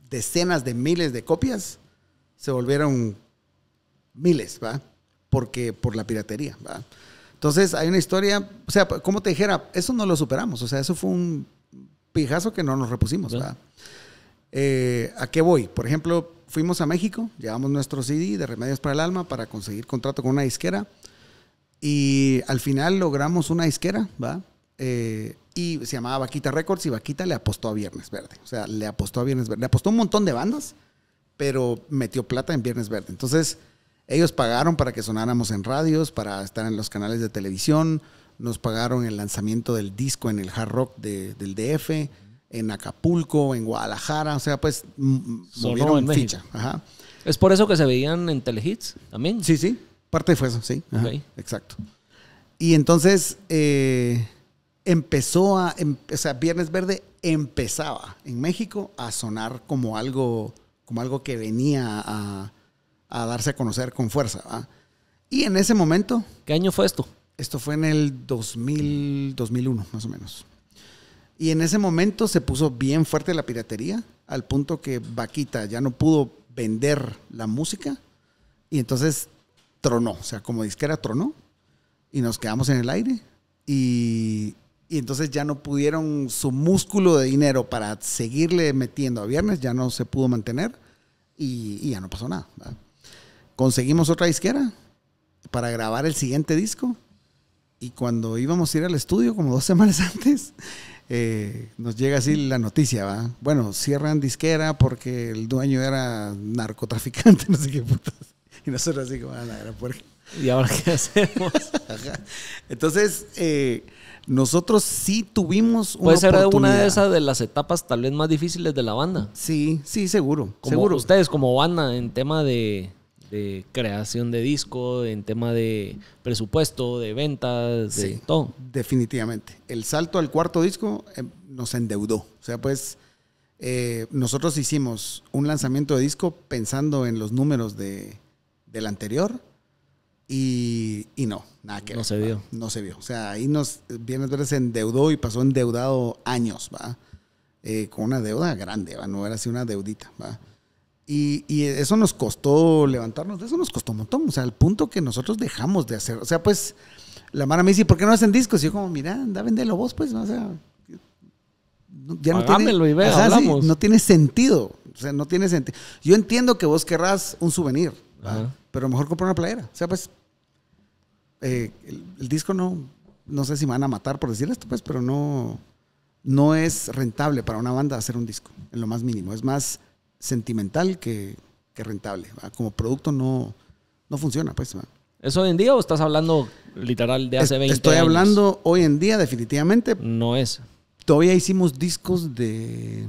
decenas de miles de copias, se volvieron miles, ¿va? Porque por la piratería, ¿va? Entonces, hay una historia, o sea, como te dijera, eso no lo superamos, o sea, eso fue un pijazo que no nos repusimos. Eh, ¿A qué voy? Por ejemplo, fuimos a México, llevamos nuestro CD de Remedios para el Alma para conseguir contrato con una disquera y al final logramos una disquera, ¿va? Eh, y se llamaba Vaquita Records y Vaquita le apostó a Viernes Verde, o sea, le apostó a Viernes Verde, le apostó un montón de bandas, pero metió plata en Viernes Verde. Entonces, ellos pagaron para que sonáramos en radios, para estar en los canales de televisión, nos pagaron el lanzamiento del disco en el hard rock del DF, en Acapulco, en Guadalajara, o sea, pues movieron ficha. Ajá. ¿Es por eso que se veían en Telehits también? Sí, sí, parte fue eso, sí. Exacto. Y entonces eh, empezó a, em, o sea, Viernes Verde empezaba en México a sonar como algo, como algo que venía a a darse a conocer con fuerza. Y en ese momento... ¿Qué año fue esto? Esto fue en el 2000, 2001, más o menos. Y en ese momento se puso bien fuerte la piratería, al punto que Vaquita ya no pudo vender la música. Y entonces tronó, o sea, como disquera tronó. Y nos quedamos en el aire. Y, entonces ya no pudieron su músculo de dinero para seguirle metiendo a viernes, ya no se pudo mantener. Y, ya no pasó nada conseguimos otra disquera para grabar el siguiente disco. Y cuando íbamos a ir al estudio, como dos semanas antes, eh, nos llega así la noticia, ¿va? Bueno, cierran disquera porque el dueño era narcotraficante, no sé qué Y nosotros así como, ah, la ¿Y ahora qué hacemos? Entonces, eh, nosotros sí tuvimos una Puede una de esas de las etapas tal vez más difíciles de la banda. Sí, sí, seguro. seguro. Ustedes como banda en tema de de creación de disco, en tema de presupuesto, de ventas, de todo. Definitivamente. El salto al cuarto disco em, nos endeudó. O sea, pues eh, nosotros hicimos un lanzamiento de disco pensando en los números de, del anterior y, no, nada que no ver. se vio. No se vio. O sea, ahí nos, bien ver, se endeudó y pasó endeudado años, ¿va? Eh, con una deuda grande, ¿va? No era así una deudita, ¿va? Y, eso nos costó levantarnos, eso nos costó un montón, o sea, al punto que nosotros dejamos de hacer. O sea, pues la mara me dice, ¿por qué no hacen discos? Y yo como, mira, anda, vendelo vos, pues, ¿no? o sea, ya no tiene, y ve, no tiene sentido, o sea, no tiene sentido. Yo entiendo que vos querrás un souvenir, pero mejor comprar una playera. O sea, pues, eh, el, disco no, no sé si me van a matar por decir esto, pues, pero no, no es rentable para una banda hacer un disco, en lo más mínimo. Es más sentimental que, rentable. Como producto no, no funciona, pues. ¿Es hoy en día o estás hablando literal de hace 20 años? Estoy hablando hoy en día, definitivamente. No es. Todavía hicimos discos de.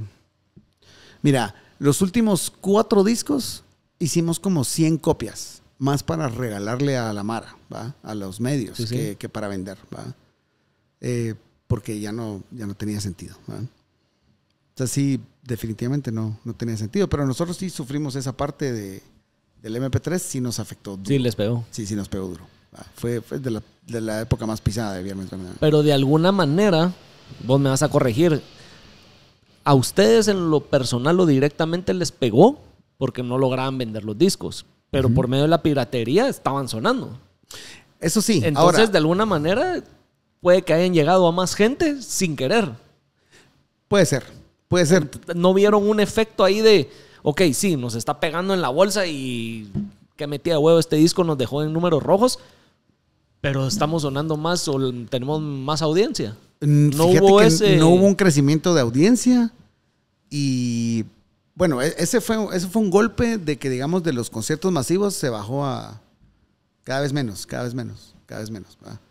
Mira, los últimos cuatro discos hicimos como 100 copias, más para regalarle a la Mara, ¿va? a los medios, Que, para vender. ¿va? Eh, porque ya no, ya no tenía sentido. O sea, sí, definitivamente no, no tenía sentido. Pero nosotros sí sufrimos esa parte de, del MP3, sí nos afectó. Duro. Sí, les pegó. Sí, sí nos pegó duro. Ah, fue, de, la, época más pisada de Viernes Pero de alguna manera, vos me vas a corregir, ¿a ustedes en lo personal o directamente les pegó? Porque no lograban vender los discos. Pero por medio de la piratería estaban sonando. Eso sí. Entonces, de alguna manera, puede que hayan llegado a más gente sin querer. Puede ser. Puede ser. No vieron un efecto ahí de, ok, sí, nos está pegando en la bolsa y qué metía de huevo este disco nos dejó en números rojos, pero estamos sonando más o tenemos más audiencia. Mm, no hubo No hubo un crecimiento de audiencia y bueno, e-, ese fue, ese fue un golpe de que, digamos, de los conciertos masivos se bajó a cada vez menos, cada vez menos, cada vez menos. ¿verdad?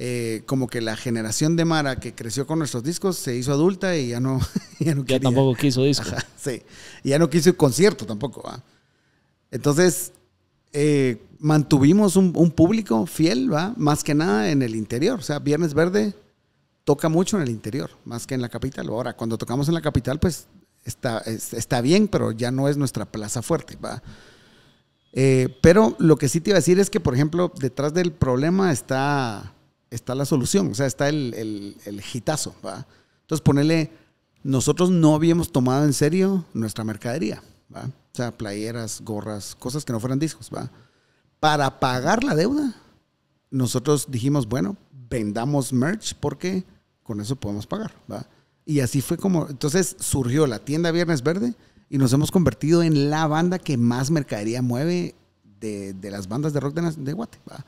Eh, como que la generación de Mara que creció con nuestros discos se hizo adulta y ya no, ya Ya tampoco quiso disco. sí. ya no quiso concierto tampoco. Entonces, eh, mantuvimos un, público fiel, ¿va? Más que nada en el interior. O sea, Viernes Verde toca mucho en el interior, más que en la capital. Ahora, cuando tocamos en la capital, pues está, está bien, pero ya no es nuestra plaza fuerte, ¿va? Eh, pero lo que sí te iba a decir es que, por ejemplo, detrás del problema está está la solución, o sea, está el, el, ¿va? Entonces, ponerle, nosotros no habíamos tomado en serio nuestra mercadería, ¿va? o sea, playeras, gorras, cosas que no fueran discos. ¿va? Para pagar la deuda, nosotros dijimos, bueno, vendamos merch porque con eso podemos pagar. ¿va? Y así fue como, entonces surgió la tienda Viernes Verde y nos hemos convertido en la banda que más mercadería mueve de, las bandas de rock de, de Guate. ¿va?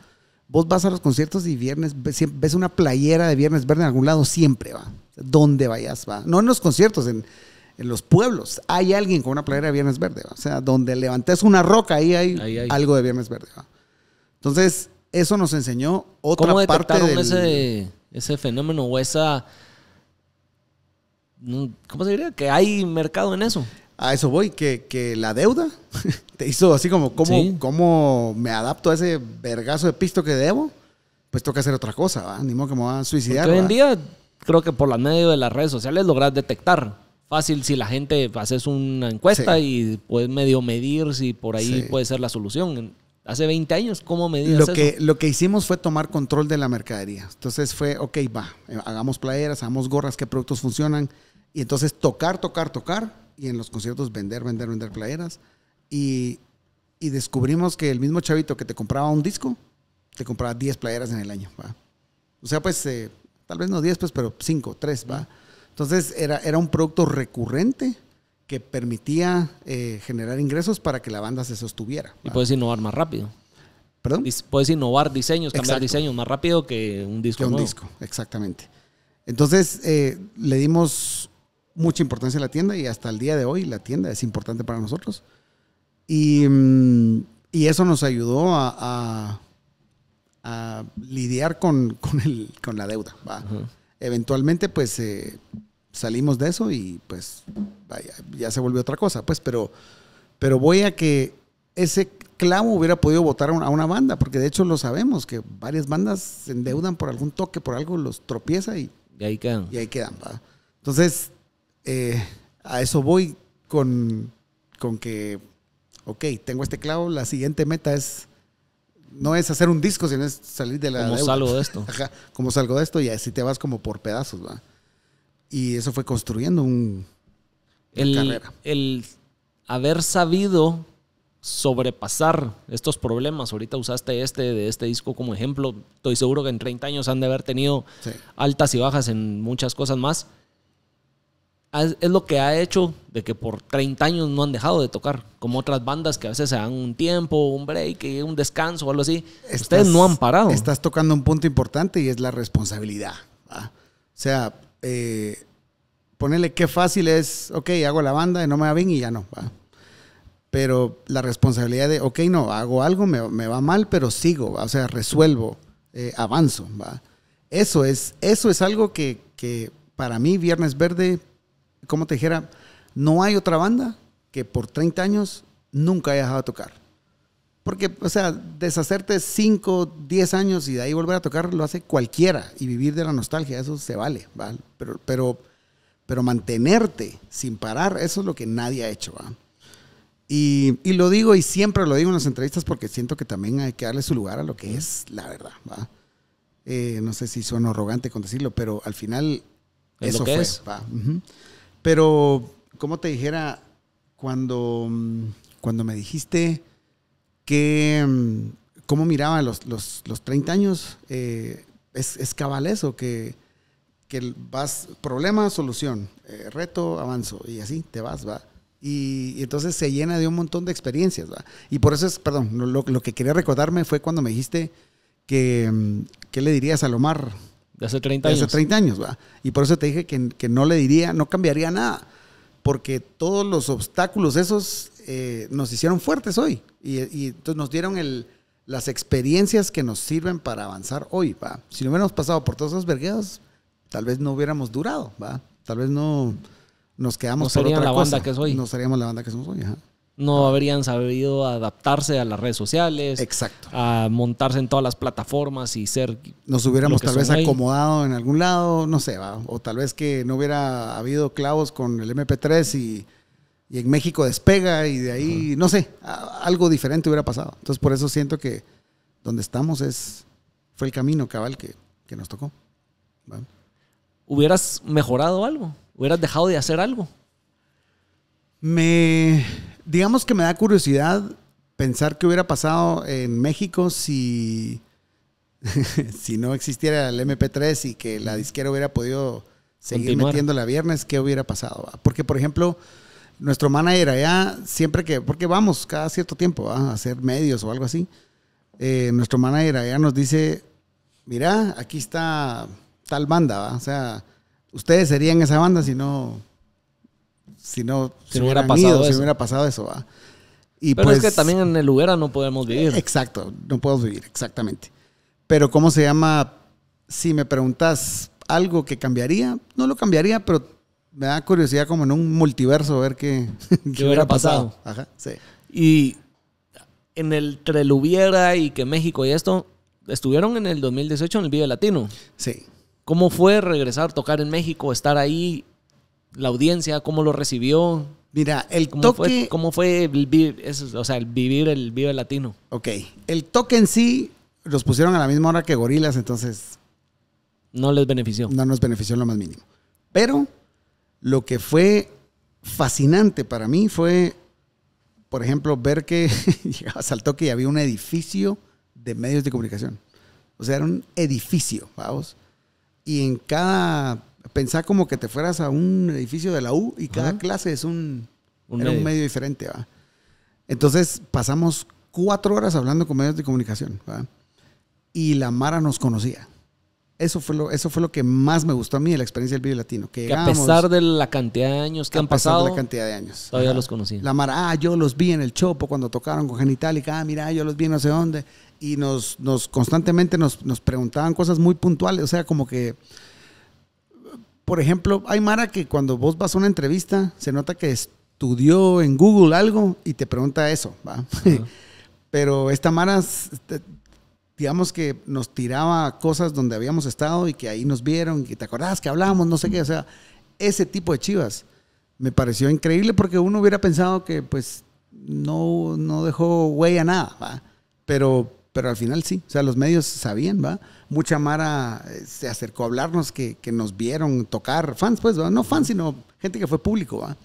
Vos vas a los conciertos y viernes, ves una playera de Viernes Verde en algún lado, siempre va. Donde vayas, va. No en los conciertos, en, los pueblos. Hay alguien con una playera de Viernes Verde, O sea, donde levantes una roca, ahí hay, algo de Viernes Verde, ¿va? Entonces, eso nos enseñó otra ¿Cómo parte ese, ese fenómeno o esa... ¿Cómo se diría? Que hay mercado en eso a eso voy, que, la deuda te hizo así como, ¿cómo, me adapto a ese vergazo de pisto que debo? Pues toca hacer otra cosa, ¿va? Ni modo que me van a suicidar. hoy en día, creo que por medio medio de las redes sociales logras detectar fácil si la gente haces una encuesta y puedes medio medir si por ahí puede ser la solución. Hace 20 años, ¿cómo medías lo que, Lo que hicimos fue tomar control de la mercadería. Entonces fue, ok, va, eh, hagamos playeras, hagamos gorras, qué productos funcionan. Y entonces tocar, tocar, tocar y en los conciertos vender, vender, vender playeras. Y, descubrimos que el mismo chavito que te compraba un disco, te compraba 10 playeras en el año. O sea, pues, eh, tal vez no 10, pues, pero 5, 3, ¿va? Entonces, era, era un producto recurrente que permitía eh, generar ingresos para que la banda se sostuviera. Y puedes innovar más rápido. ¿Perdón? Puedes innovar diseños, cambiar diseños más rápido que un disco. Que un disco, exactamente. Entonces, eh, le dimos mucha importancia en la tienda y hasta el día de hoy la tienda es importante para nosotros. Y, mm, eso nos ayudó a, lidiar con, el, con, la deuda. Eventualmente, pues eh, salimos de eso y pues ya se volvió otra cosa, pues, pero, pero voy a que ese clavo hubiera podido votar a una banda, porque de hecho lo sabemos, que varias bandas se endeudan por algún toque, por algo, los tropieza y, y ahí quedan. Y ahí quedan Entonces, eh, a eso voy con, con que, ok, tengo este clavo, la siguiente meta es no es hacer un disco, sino salir de la. Como salgo de esto. Ajá, como salgo de esto y así te vas como por pedazos, ¿va? Y eso fue construyendo un. El, carrera. el haber sabido sobrepasar estos problemas. Ahorita usaste este de este disco como ejemplo. Estoy seguro que en 30 años han de haber tenido altas y bajas en muchas cosas más es lo que ha hecho de que por 30 años no han dejado de tocar, como otras bandas que a veces se dan un tiempo, un break, un descanso o algo así. Ustedes no han parado. Estás tocando un punto importante y es la responsabilidad. O sea, eh, ponerle qué fácil es, ok, hago la banda y no me va bien y ya no. ¿va? Pero la responsabilidad de, ok, no, hago algo, me, va mal, pero sigo, o sea, resuelvo, eh, avanzo. Eso, es, eso es algo que para mí Viernes Verde como te dijera, no hay otra banda que por 30 años nunca haya dejado de tocar. Porque, o sea, deshacerte 5, 10 años y de ahí volver a tocar lo hace cualquiera y vivir de la nostalgia, eso se vale, ¿vale? Pero, pero, pero mantenerte sin parar, eso es lo que nadie ha hecho, ¿va? Y, y, lo digo y siempre lo digo en las entrevistas porque siento que también hay que darle su lugar a lo que es la verdad, ¿va? Eh, no sé si suena arrogante con decirlo, pero al final eso fue, es. Pero, como te dijera, mm, cuando, me dijiste que, mm, cómo miraba los, los, 30 años, eh, es, es, cabal eso, que, que vas, problema, solución, eh, reto, avanzo, y así te vas, va. Y, entonces se llena de un montón de experiencias, ¿va? Y por eso es, perdón, lo, lo que quería recordarme fue cuando me dijiste que, mm, ¿qué le dirías a Lomar? De hace 30 años. hace 30 años, va. Y por eso te dije que, no le diría, no cambiaría nada, porque todos los obstáculos esos eh, nos hicieron fuertes hoy y, entonces nos dieron el, las experiencias que nos sirven para avanzar hoy, ¿va? Si no hubiéramos pasado por todas esos verguedas, tal vez no hubiéramos durado, ¿va? Tal vez no nos quedamos la banda que soy. No seríamos la banda que somos hoy, ajá no habrían sabido adaptarse a las redes sociales, Exacto. a montarse en todas las plataformas y ser... Nos hubiéramos tal vez acomodado en algún lado, no sé, ¿va? o tal vez que no hubiera habido clavos con el MP3 y, en México despega y de ahí, no sé, algo diferente hubiera pasado. Entonces por eso siento que donde estamos es fue el camino cabal que, que nos tocó. ¿Hubieras mejorado algo? ¿Hubieras dejado de hacer algo? Me digamos que me da curiosidad pensar qué hubiera pasado en México si, si no existiera el MP3 y que la disquera hubiera podido seguir metiéndole a viernes, ¿qué hubiera pasado? Porque, por ejemplo, nuestro manager allá, siempre que, porque vamos cada cierto tiempo a hacer medios o algo así, eh, nuestro manager allá nos dice, mira, aquí está tal banda, o sea, ustedes serían esa banda si no si no, si, hubiera pasado eso. ¿va? Y Pero es pues que también en el lugar no podemos vivir. Exacto, no podemos vivir, exactamente. Pero ¿cómo se llama? Si me preguntas algo que cambiaría, no lo cambiaría, pero me da curiosidad como en un multiverso ver qué, hubiera, pasado. Ajá, sí. Y en el Treluviera y que México y esto, estuvieron en el 2018 en el Vive Latino. Sí. ¿Cómo fue regresar, tocar en México, estar ahí la audiencia, cómo lo recibió. Mira, el toque. ¿Cómo fue el, vivir, o sea, el vivir el Latino? Ok. El toque en sí los pusieron a la misma hora que Gorilas, entonces. No les benefició. No nos benefició en lo más mínimo. Pero lo que fue fascinante para mí fue, por ejemplo, ver que llegabas al toque y había un edificio de medios de comunicación. O sea, era un edificio, vamos. Y en cada Pensá como que te fueras a un edificio de la U y cada clase es un, medio. un medio diferente. Entonces pasamos cuatro horas hablando con medios de comunicación y la Mara nos conocía. Eso fue, lo, eso fue lo que más me gustó a mí de la experiencia del video Latino. Que, a pesar de la cantidad de años que, han pasado. la cantidad de años. Todavía los conocí. La Mara, ah, yo los vi en el Chopo cuando tocaron con genital y cada ah, mira, yo los vi no sé dónde. Y nos, nos constantemente nos, nos preguntaban cosas muy puntuales. O sea, como que por ejemplo, hay Mara que cuando vos vas a una entrevista, se nota que estudió en Google algo y te pregunta eso, ¿va? Pero esta Mara, este, digamos que nos tiraba cosas donde habíamos estado y que ahí nos vieron, y te acordás que hablábamos, no sé qué, o sea, ese tipo de chivas. Me pareció increíble porque uno hubiera pensado que pues no, no dejó a nada, ¿va? Pero pero al final sí, o sea, los medios sabían, ¿va? Mucha Mara eh, se acercó a hablarnos, que, nos vieron tocar, fans, pues, No fans, sino gente que fue público, ¿va?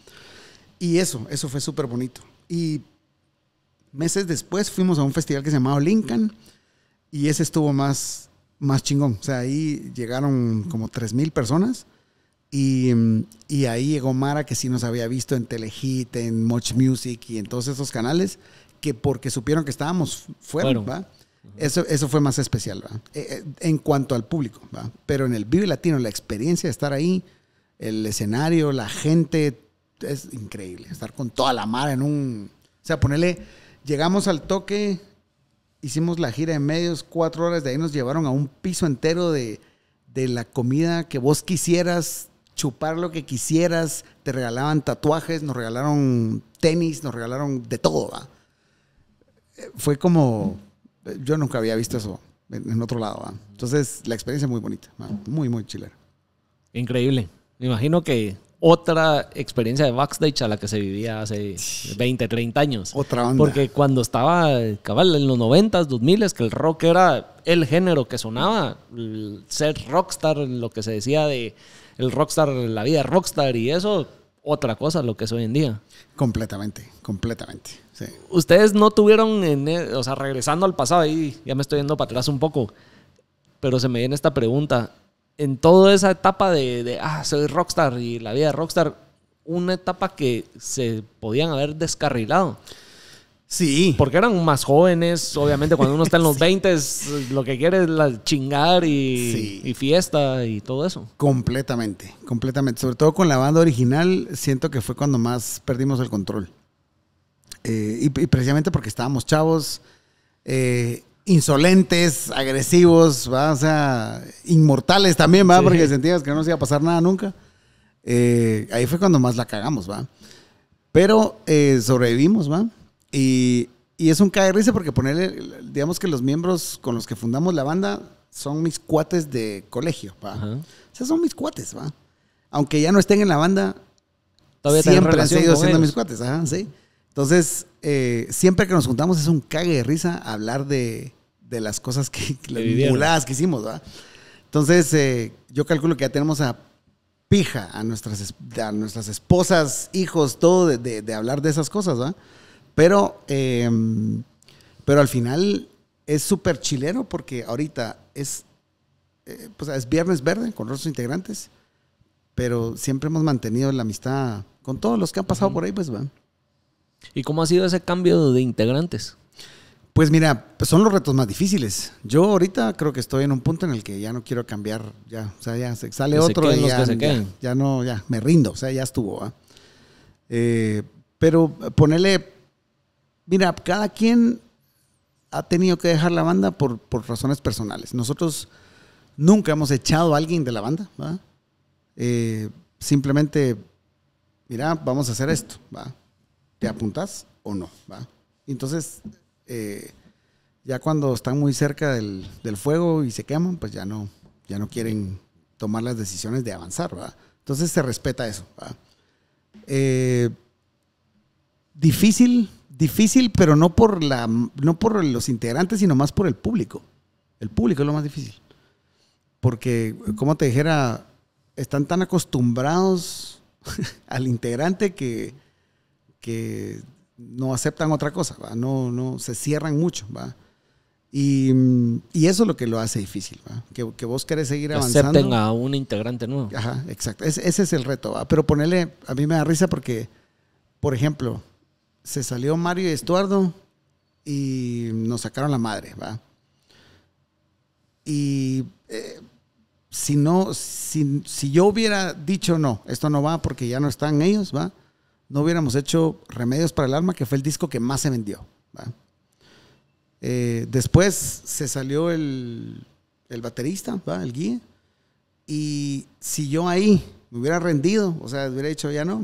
Y eso, eso fue súper bonito. Y meses después fuimos a un festival que se llamaba Lincoln y ese estuvo más, más chingón. O sea, ahí llegaron como 3.000 personas y, ahí llegó Mara que sí nos había visto en Telehit, en Much Music y en todos esos canales, que porque supieron que estábamos fuera, ¿va? Eso, fue más especial, eh, eh, En cuanto al público, Pero en el Vive Latino, la experiencia de estar ahí, el escenario, la gente, es increíble. Estar con toda la mar en un... O sea, ponerle... Llegamos al toque, hicimos la gira en medios, cuatro horas de ahí nos llevaron a un piso entero de, de la comida que vos quisieras, chupar lo que quisieras, te regalaban tatuajes, nos regalaron tenis, nos regalaron de todo, ¿va? Eh, fue como yo nunca había visto eso en otro lado. Entonces, la experiencia muy bonita, muy, muy chilera. Increíble. Me imagino que otra experiencia de backstage a la que se vivía hace 20, 30 años. Otra Porque cuando estaba, cabal, en los 90s, 2000 que el rock era el género que sonaba, ser rockstar, lo que se decía de el rockstar, la vida rockstar y eso, otra cosa lo que es hoy en día. Completamente, completamente. Ustedes no tuvieron, en, e, o sea, regresando al pasado, ahí ya me estoy yendo para atrás un poco, pero se me viene esta pregunta. En toda esa etapa de, ah, soy rockstar y la vida de rockstar, una etapa que se podían haber descarrilado. Sí. Porque eran más jóvenes, obviamente, cuando uno está en los veinte 20, lo que quiere es la chingar y, y, fiesta y todo eso. Completamente, completamente. Sobre todo con la banda original, siento que fue cuando más perdimos el control. Eh, y, precisamente porque estábamos chavos, eh, insolentes, agresivos, inmortales también, ¿va? porque sentías que no nos iba a pasar nada nunca. Eh, ahí fue cuando más la cagamos, ¿va? Pero sobrevivimos, ¿va? Y, es un caer porque ponerle, digamos que los miembros con los que fundamos la banda son mis cuates de colegio, ¿va? O sea, son mis cuates, ¿va? Aunque ya no estén en la banda, siempre han seguido siendo mis cuates, sí. Entonces, eh, siempre que nos juntamos es un cague de risa hablar de, las cosas que, las que hicimos, ¿verdad? Entonces, eh, yo calculo que ya tenemos a pija a nuestras, nuestras esposas, hijos, todo de, de, hablar de esas cosas, ¿verdad? Pero, em, pero al final es súper chilero porque ahorita es, eh, pues es Viernes Verde con nuestros integrantes, pero siempre hemos mantenido la amistad con todos los que han pasado por ahí, pues, ¿verdad? ¿Y cómo ha sido ese cambio de integrantes? Pues mira, son los retos más difíciles. Yo ahorita creo que estoy en un punto en el que ya no quiero cambiar, ya, o sea, ya se sale otro ya, no, ya me rindo, o sea, ya estuvo. ¿ah? Eh, pero ponerle, mira, cada quien ha tenido que dejar la banda por, razones personales. Nosotros nunca hemos echado a alguien de la banda, eh, simplemente, mira, vamos a hacer esto, ¿va? ¿te apuntas o no? ¿va? Entonces, eh, ya cuando están muy cerca del, fuego y se queman, pues ya no, ya no quieren tomar las decisiones de avanzar, Entonces se respeta eso, eh, difícil, difícil, pero no por, la, no por los integrantes, sino más por el público. El público es lo más difícil. Porque, como te dijera, están tan acostumbrados al integrante que que no aceptan otra cosa, No, no, se cierran mucho, ¿va? Y, eso es lo que lo hace difícil, Que, vos querés seguir avanzando. Acepten a un integrante nuevo. Ajá, exacto. ese es el reto, ¿va? Pero ponerle, a mí me da risa porque, por ejemplo, se salió Mario y Estuardo y nos sacaron la madre, ¿va? Y eh, si no, si yo hubiera dicho no, esto no va porque ya no están ellos, ¿va? no hubiéramos hecho Remedios para el Alma, que fue el disco que más se vendió. Eh, después se salió el, el baterista, el guía, y si yo ahí me hubiera rendido, o sea, hubiera dicho ya no,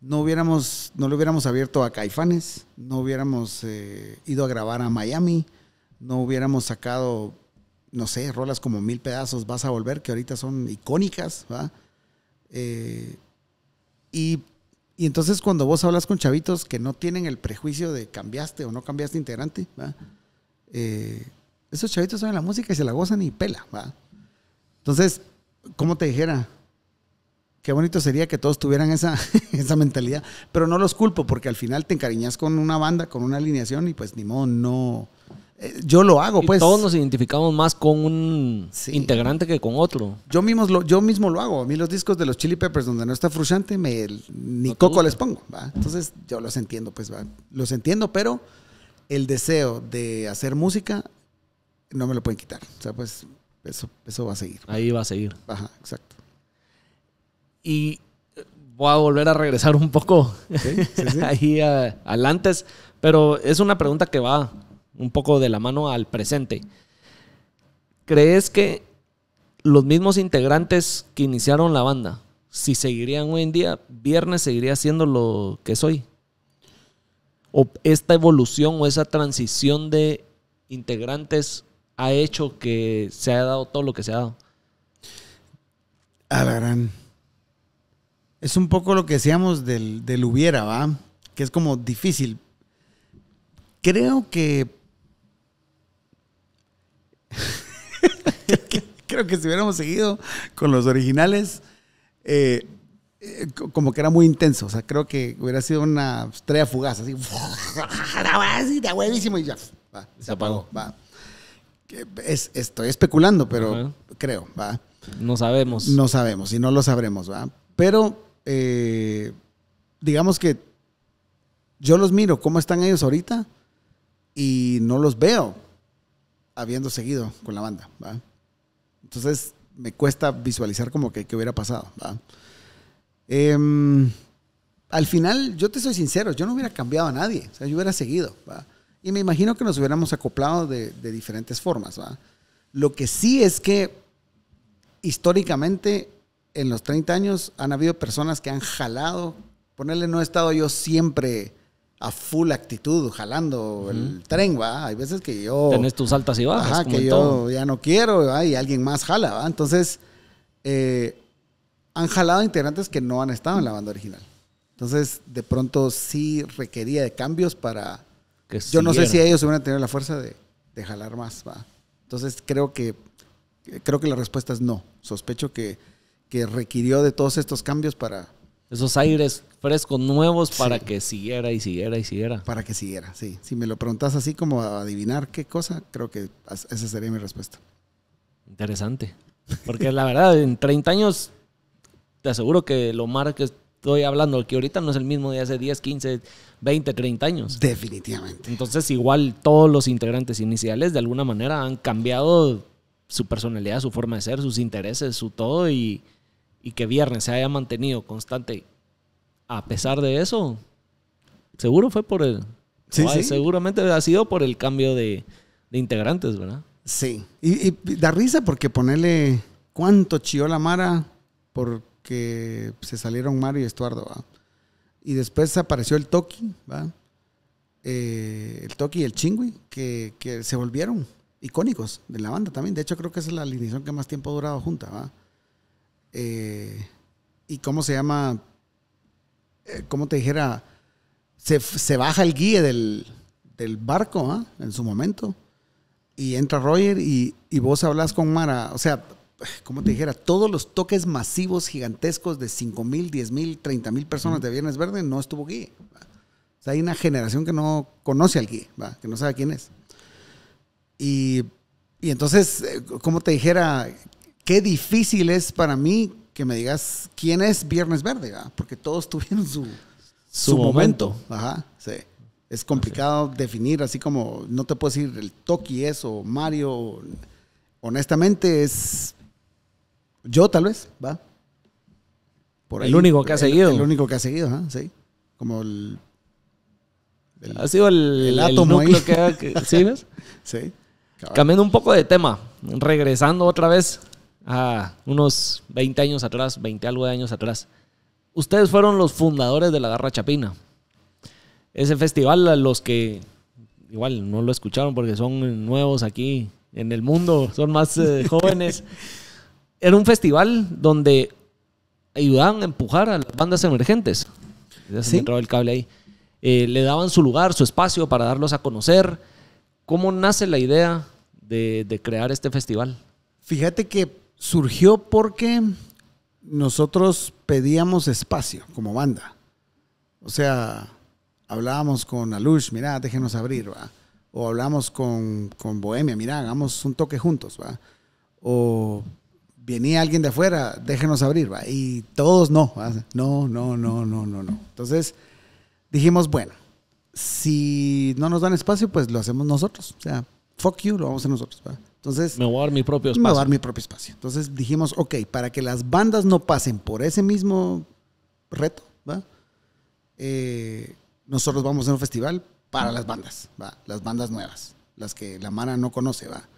no hubiéramos, no le hubiéramos abierto a Caifanes, no hubiéramos eh, ido a grabar a Miami, no hubiéramos sacado, no sé, rolas como Mil Pedazos, Vas a Volver, que ahorita son icónicas, ¿va? Eh, y y entonces cuando vos hablas con chavitos que no tienen el prejuicio de cambiaste o no cambiaste integrante, eh, esos chavitos saben la música y se la gozan y pela. Entonces, ¿cómo te dijera? Qué bonito sería que todos tuvieran esa, esa mentalidad. Pero no los culpo porque al final te encariñas con una banda, con una alineación y pues ni modo, no yo lo hago, pues. Todos nos identificamos más con un integrante que con otro. Yo mismo, lo, yo mismo lo hago. A mí los discos de los Chili Peppers donde no está frustrante, me, ni coco les pongo. Entonces yo los entiendo, pues, los entiendo, pero el deseo de hacer música no me lo pueden quitar. O sea, pues eso, eso va a seguir. Ahí va a seguir. Ajá, exacto. Y eh, voy a volver a regresar un poco sí, ahí al antes, pero es una pregunta que va un poco de la mano al presente. ¿Crees que los mismos integrantes que iniciaron la banda, si seguirían hoy en día, Viernes seguiría siendo lo que soy? ¿O esta evolución o esa transición de integrantes ha hecho que se haya dado todo lo que se ha dado? A ah, la gran. Es un poco lo que decíamos del, del hubiera, ¿va? Que es como difícil. Creo que que si hubiéramos seguido con los originales, eh, eh, como que era muy intenso. O sea, creo que hubiera sido una estrella fugaz, así. de huevísimo y ya. se, apagó. estoy especulando, pero creo, va. No sabemos. No sabemos y no lo sabremos, va. Pero eh, digamos que yo los miro, cómo están ellos ahorita y no los veo habiendo seguido con la banda, ¿va? Entonces me cuesta visualizar como que, hubiera pasado. Em, al final, yo te soy sincero, yo no hubiera cambiado a nadie, o sea, yo hubiera seguido. Y me imagino que nos hubiéramos acoplado de, diferentes formas. Lo que sí es que históricamente en los 30 años han habido personas que han jalado. Ponerle, no he estado yo siempre a full actitud, jalando el tren, ¿va? Hay veces que yo... Tenés tus altas y bajas. Ajá, que yo ya no quiero, ¿va? Y alguien más jala, ¿va? Entonces, eh, han jalado integrantes que no han estado en la banda original. Entonces, de pronto sí requería de cambios para... yo no sé si ellos hubieran tenido la fuerza de, jalar más, ¿va? Entonces, creo que, creo que la respuesta es no. Sospecho que requirió de todos estos cambios para esos aires frescos nuevos para que siguiera y siguiera y siguiera. Para que siguiera, sí. Si me lo preguntas así como a adivinar qué cosa, creo que esa sería mi respuesta. Interesante. Porque la verdad, en 30 años, te aseguro que lo más que estoy hablando aquí ahorita no es el mismo de hace 10, 15, 20, 30 años. Definitivamente. Entonces, igual todos los integrantes iniciales de alguna manera han cambiado su personalidad, su forma de ser, sus intereses, su todo y y que viernes se haya mantenido constante a pesar de eso, seguro fue por el... Sí, Seguramente ha sido por el cambio de, integrantes, ¿verdad? Sí. Y, da risa porque ponerle cuánto chió la Mara porque se salieron Mario y Estuardo, Y después apareció el Toki, ¿va? Eh, el Toki y el Chingui, que, se volvieron icónicos de la banda también. De hecho, creo que esa es la alineación que más tiempo ha durado junta, ¿va? Eh, y cómo se llama, eh, cómo te dijera, se, baja el guía del, barco ¿ah? en su momento y entra Roger y, vos hablas con Mara, o sea, como te dijera, todos los toques masivos gigantescos de 5 mil, 10 mil, 30 mil personas de Viernes Verde no estuvo guía O sea, hay una generación que no conoce al guía que no sabe quién es. Y, y entonces, eh, como te dijera, qué difícil es para mí que me digas quién es Viernes Verde, porque todos tuvieron su, momento. Ajá, sí. Es complicado definir, así como no te puedo decir el Toki es o Mario. Honestamente es yo tal vez, va. Por el único que ha seguido. El único que ha seguido, sí. Como el, Ha sido el, el núcleo que, sí, ves? sí. Cambiando un poco de tema, regresando otra vez ah, unos 20 años atrás, 20 algo de años atrás. Ustedes fueron los fundadores de la Garra Chapina. Ese festival, a los que igual no lo escucharon porque son nuevos aquí en el mundo, son más eh, jóvenes. Era un festival donde ayudaban a empujar a las bandas emergentes. cable eh, le daban su lugar, su espacio para darlos a conocer. ¿Cómo nace la idea de, de crear este festival? Fíjate que surgió porque nosotros pedíamos espacio como banda. O sea, hablábamos con Alush, mira, déjenos abrir, ¿va? O hablábamos con, Bohemia, mira, hagamos un toque juntos, ¿va? O venía alguien de afuera, déjenos abrir, ¿va? Y todos no, ¿va? no, no, no, no, no, no. Entonces dijimos, bueno, si no nos dan espacio, pues lo hacemos nosotros. O sea, fuck you, lo vamos a hacer nosotros, ¿va? Entonces, me voy a dar mi propio espacio. Me voy a dar mi propio espacio. Entonces dijimos, ok, para que las bandas no pasen por ese mismo reto, ¿va? Eh, nosotros vamos a hacer un festival para las bandas, ¿va? Las bandas nuevas, las que la mana no conoce, ¿va?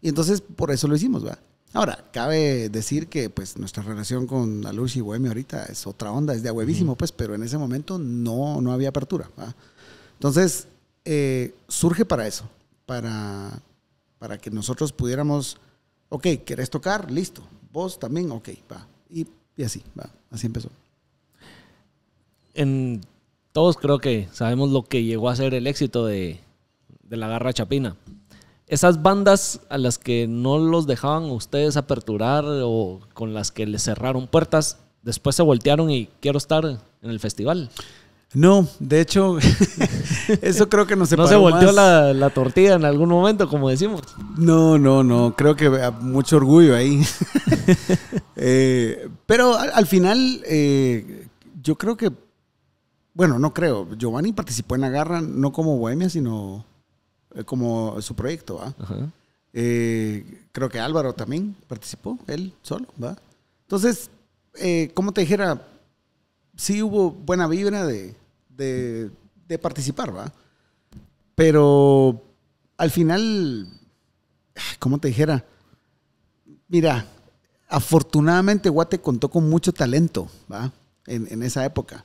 Y entonces por eso lo hicimos, ¿va? Ahora, cabe decir que pues nuestra relación con Luz y Bohemia ahorita es otra onda, es de huevísimo, pues, pero en ese momento no, no había apertura, ¿va? Entonces, eh, surge para eso, para para que nosotros pudiéramos, ok, ¿querés tocar? Listo. Vos también, ok, va. Y, así, va. Así empezó. En, todos creo que sabemos lo que llegó a ser el éxito de, de la Garra Chapina. Esas bandas a las que no los dejaban ustedes aperturar o con las que les cerraron puertas, después se voltearon y quiero estar en el festival. No, de hecho, eso creo que ¿No se volteó La, tortilla en algún momento, como decimos? No, no, no. Creo que mucho orgullo ahí. Eh, pero al, final, eh, yo creo que... Bueno, no creo. Giovanni participó en Agarra no como Bohemia, sino eh, como su proyecto, ¿va? creo que Álvaro también participó, él solo, ¿va? Entonces, como te dijera, sí hubo buena vibra de de, participar, ¿va? Pero al final, ¿cómo te dijera? Mira, afortunadamente Guate contó con mucho talento, ¿va? En, en, esa época.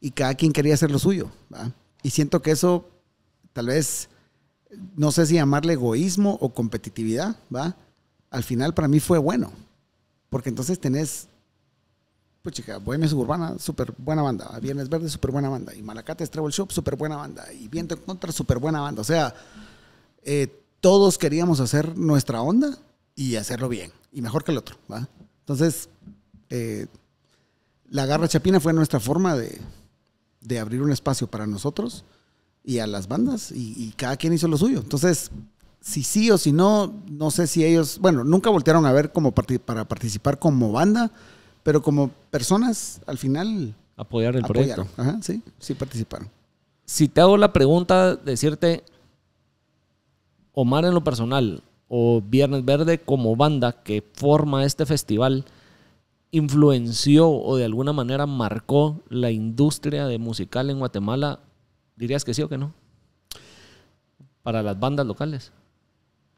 Y cada quien quería hacer lo suyo, ¿va? Y siento que eso, tal vez, no sé si llamarle egoísmo o competitividad, ¿va? Al final para mí fue bueno, porque entonces tenés pues chica, Bohemia Urbana, súper buena banda. Viernes Verde, súper buena banda. Y Malacates Travel Shop, súper buena banda. Y Viento en Contra, súper buena banda. O sea, eh, todos queríamos hacer nuestra onda y hacerlo bien. Y mejor que el otro, Entonces, eh, la Garra Chapina fue nuestra forma de, abrir un espacio para nosotros y a las bandas. Y, cada quien hizo lo suyo. Entonces, si sí o si no, no sé si ellos, bueno, nunca voltearon a ver como para participar como banda, pero como personas, al final... Apoyar el proyecto. Ajá, sí, sí participaron. Si te hago la pregunta, decirte, Omar en lo personal o Viernes Verde como banda que forma este festival, influenció o de alguna manera marcó la industria de musical en Guatemala, dirías que sí o que no? Para las bandas locales.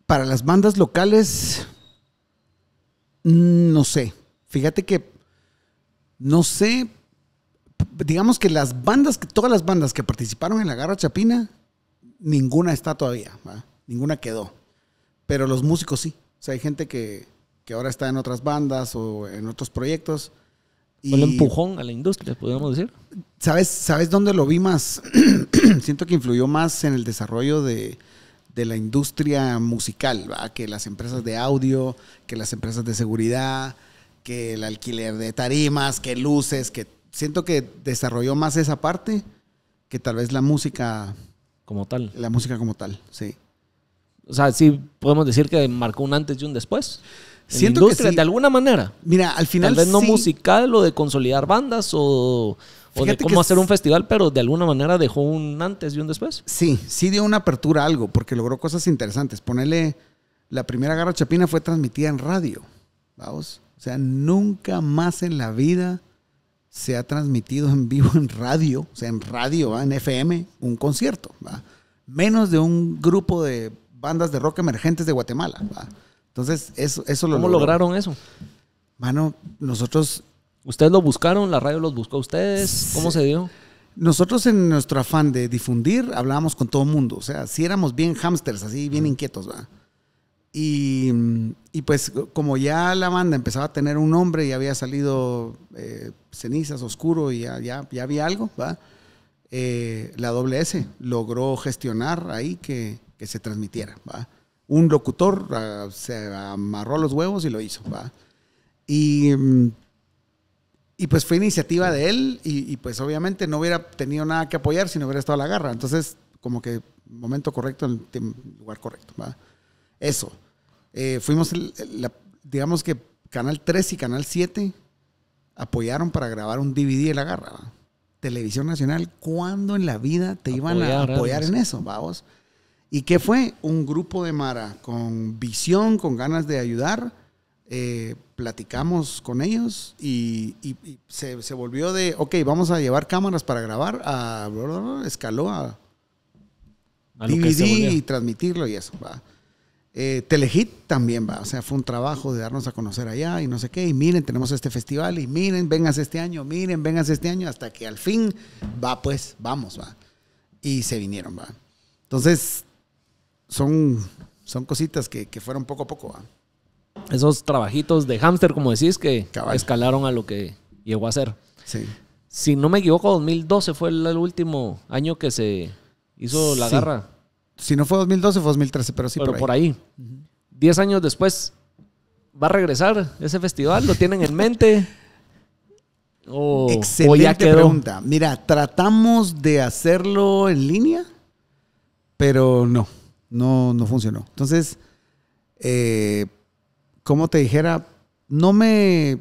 Para las bandas locales, mm, no sé. Fíjate que no sé, digamos que las bandas, todas las bandas que participaron en la Garra Chapina, ninguna está todavía, ninguna quedó. Pero los músicos sí. O sea, hay gente que, que ahora está en otras bandas o en otros proyectos. un empujón a la industria, podríamos decir. ¿Sabes, ¿Sabes dónde lo vi más? Siento que influyó más en el desarrollo de, de la industria musical, que las empresas de audio, que las empresas de seguridad, que el alquiler de tarimas, que luces, que siento que desarrolló más esa parte que tal vez la música. Como tal. La música como tal, sí. O sea, sí podemos decir que marcó un antes y un después. siento que de alguna manera. Mira, al final. Tal vez no musical o de consolidar bandas o, de cómo hacer un festival, pero de alguna manera dejó un antes y un después. Sí, sí dio una apertura a algo, porque logró cosas interesantes. Ponele, La primera garra chapina fue transmitida en radio. Vamos. O sea, nunca más en la vida se ha transmitido en vivo en radio, o sea, en radio, en FM, un concierto. Menos de un grupo de bandas de rock emergentes de Guatemala. Entonces, eso, eso lo ¿Cómo lograron. eso? Bueno, nosotros... ¿Ustedes lo buscaron? ¿La radio los buscó a ustedes? ¿Cómo se dio? Nosotros en nuestro afán de difundir hablábamos con todo el mundo, o sea, si éramos bien hamsters, así bien inquietos, ¿va? Y, pues como ya la banda empezaba a tener un nombre y había salido eh, cenizas, oscuro y ya, ya, había algo, eh, la S logró gestionar ahí que, se transmitiera. ¿va? Un locutor ah, se amarró los huevos y lo hizo. Y, y pues fue iniciativa de él y, pues obviamente no hubiera tenido nada que apoyar si no hubiera estado a la garra. Entonces como que momento correcto en lugar correcto. ¿va? eso. Eh, fuimos, digamos que Canal 3 y Canal 7 apoyaron para grabar un DVD de la garra. Televisión Nacional, ¿cuándo en la vida te iban a apoyar en eso, vamos? ¿Y qué fue? Un grupo de Mara con visión, con ganas de ayudar. Eh, platicamos con ellos y, se, volvió de, ok, vamos a llevar cámaras para grabar, a, escaló a, DVD y transmitirlo y eso. ¿va? Eh, Telehit también va, o sea, fue un trabajo de darnos a conocer allá y no sé qué, y miren, tenemos este festival, y miren, vengas este año, miren, vengas este año, hasta que al fin va, pues, vamos, va. Y se vinieron, va. Entonces, son, son cositas que, fueron poco a poco, va. Esos trabajitos de hámster, como decís, que escalaron a lo que llegó a ser. Sí. Si no me equivoco, 2012 fue el, último año que se hizo la garra. Si no fue 2012, fue 2013, pero sí pero por ahí. Por Diez años después, ¿va a regresar ese festival? ¿Lo tienen en mente? Oh, excelente pregunta. Mira, tratamos de hacerlo en línea, pero no, no, no funcionó. Entonces, eh, como te dijera, no me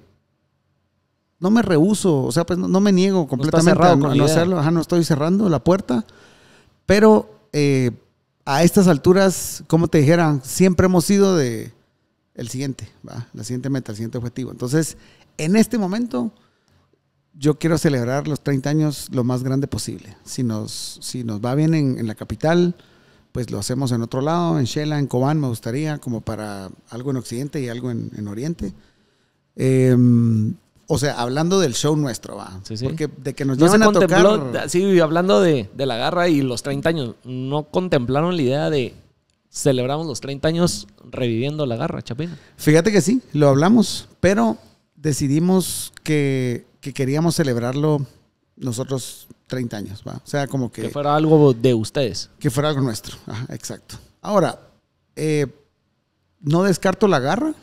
no me rehuso, o sea, pues no, me niego completamente a, no hacerlo, ajá, no estoy cerrando la puerta, pero eh, a estas alturas, como te dijeran, siempre hemos sido de el siguiente, ¿va? la siguiente meta, el siguiente objetivo. Entonces, en este momento, yo quiero celebrar los 30 años lo más grande posible. Si nos, si nos va bien en, la capital, pues lo hacemos en otro lado, en Shela, en Cobán, me gustaría, como para algo en Occidente y algo en, Oriente. Em, o sea, hablando del show nuestro, va. Porque de que nos llevan a tocar... Sí, hablando de, la garra y los 30 años, no contemplaron la idea de celebramos los 30 años reviviendo la garra, Chapina. Fíjate que sí, lo hablamos, pero decidimos que, queríamos celebrarlo nosotros 30 años, va. O sea, como que... Que fuera algo de ustedes. Que fuera algo nuestro, exacto. Ahora, eh, no descarto la garra,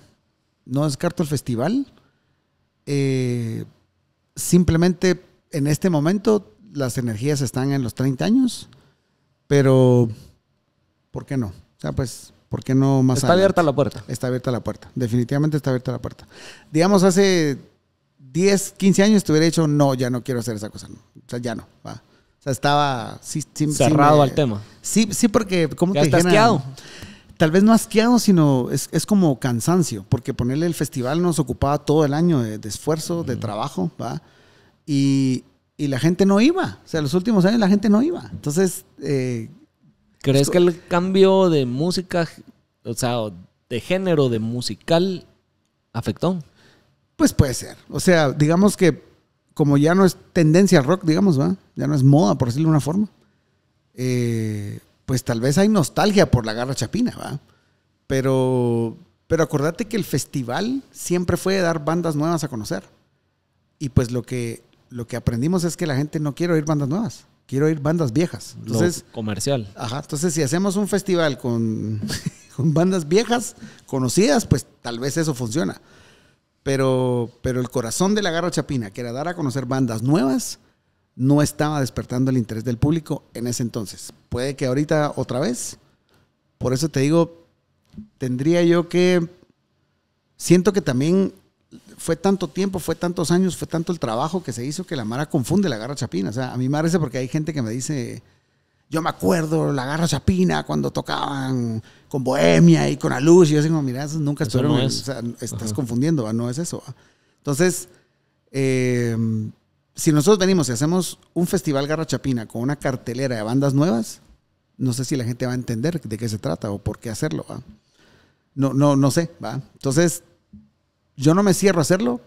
no descarto el festival eh, simplemente en este momento las energías están en los 30 años, pero ¿por qué no? O sea, pues, ¿por qué no más Está abierta la puerta. Está abierta la puerta, definitivamente está abierta la puerta. Digamos, hace 10, 15 años te hubiera dicho, no, ya no quiero hacer esa cosa, o sea, ya no, O sea, estaba cerrado al tema. Sí, sí, porque, ¿cómo ya te estás queado tal vez no asqueado, sino es, como cansancio, porque ponerle el festival nos ocupaba todo el año de, esfuerzo, de trabajo, ¿va? Y, la gente no iba, o sea, los últimos años la gente no iba. Entonces... Eh, ¿Crees que el cambio de música, o sea, de género, de musical, afectó? Pues puede ser. O sea, digamos que como ya no es tendencia rock, digamos, ¿va? Ya no es moda, por decirlo de una forma. Eh, pues tal vez hay nostalgia por la garra chapina, ¿va? Pero, pero acordate que el festival siempre fue dar bandas nuevas a conocer. Y pues lo que, lo que aprendimos es que la gente no quiere oír bandas nuevas, quiere oír bandas viejas. Entonces, lo comercial. Ajá, entonces si hacemos un festival con, con bandas viejas, conocidas, pues tal vez eso funciona. Pero, pero el corazón de la garra chapina, que era dar a conocer bandas nuevas, no estaba despertando el interés del público en ese entonces. Puede que ahorita otra vez. Por eso te digo, tendría yo que... Siento que también fue tanto tiempo, fue tantos años, fue tanto el trabajo que se hizo que la Mara confunde la garra chapina. O sea, a mí me parece porque hay gente que me dice, yo me acuerdo la garra chapina cuando tocaban con Bohemia y con la luz. Y yo digo, mira, nunca o sea, estás confundiendo, no es eso. Entonces, eh, si nosotros venimos y hacemos un festival Garra Chapina con una cartelera de bandas nuevas, no sé si la gente va a entender de qué se trata o por qué hacerlo, No, no, no sé, ¿va? Entonces, yo no me cierro a hacerlo,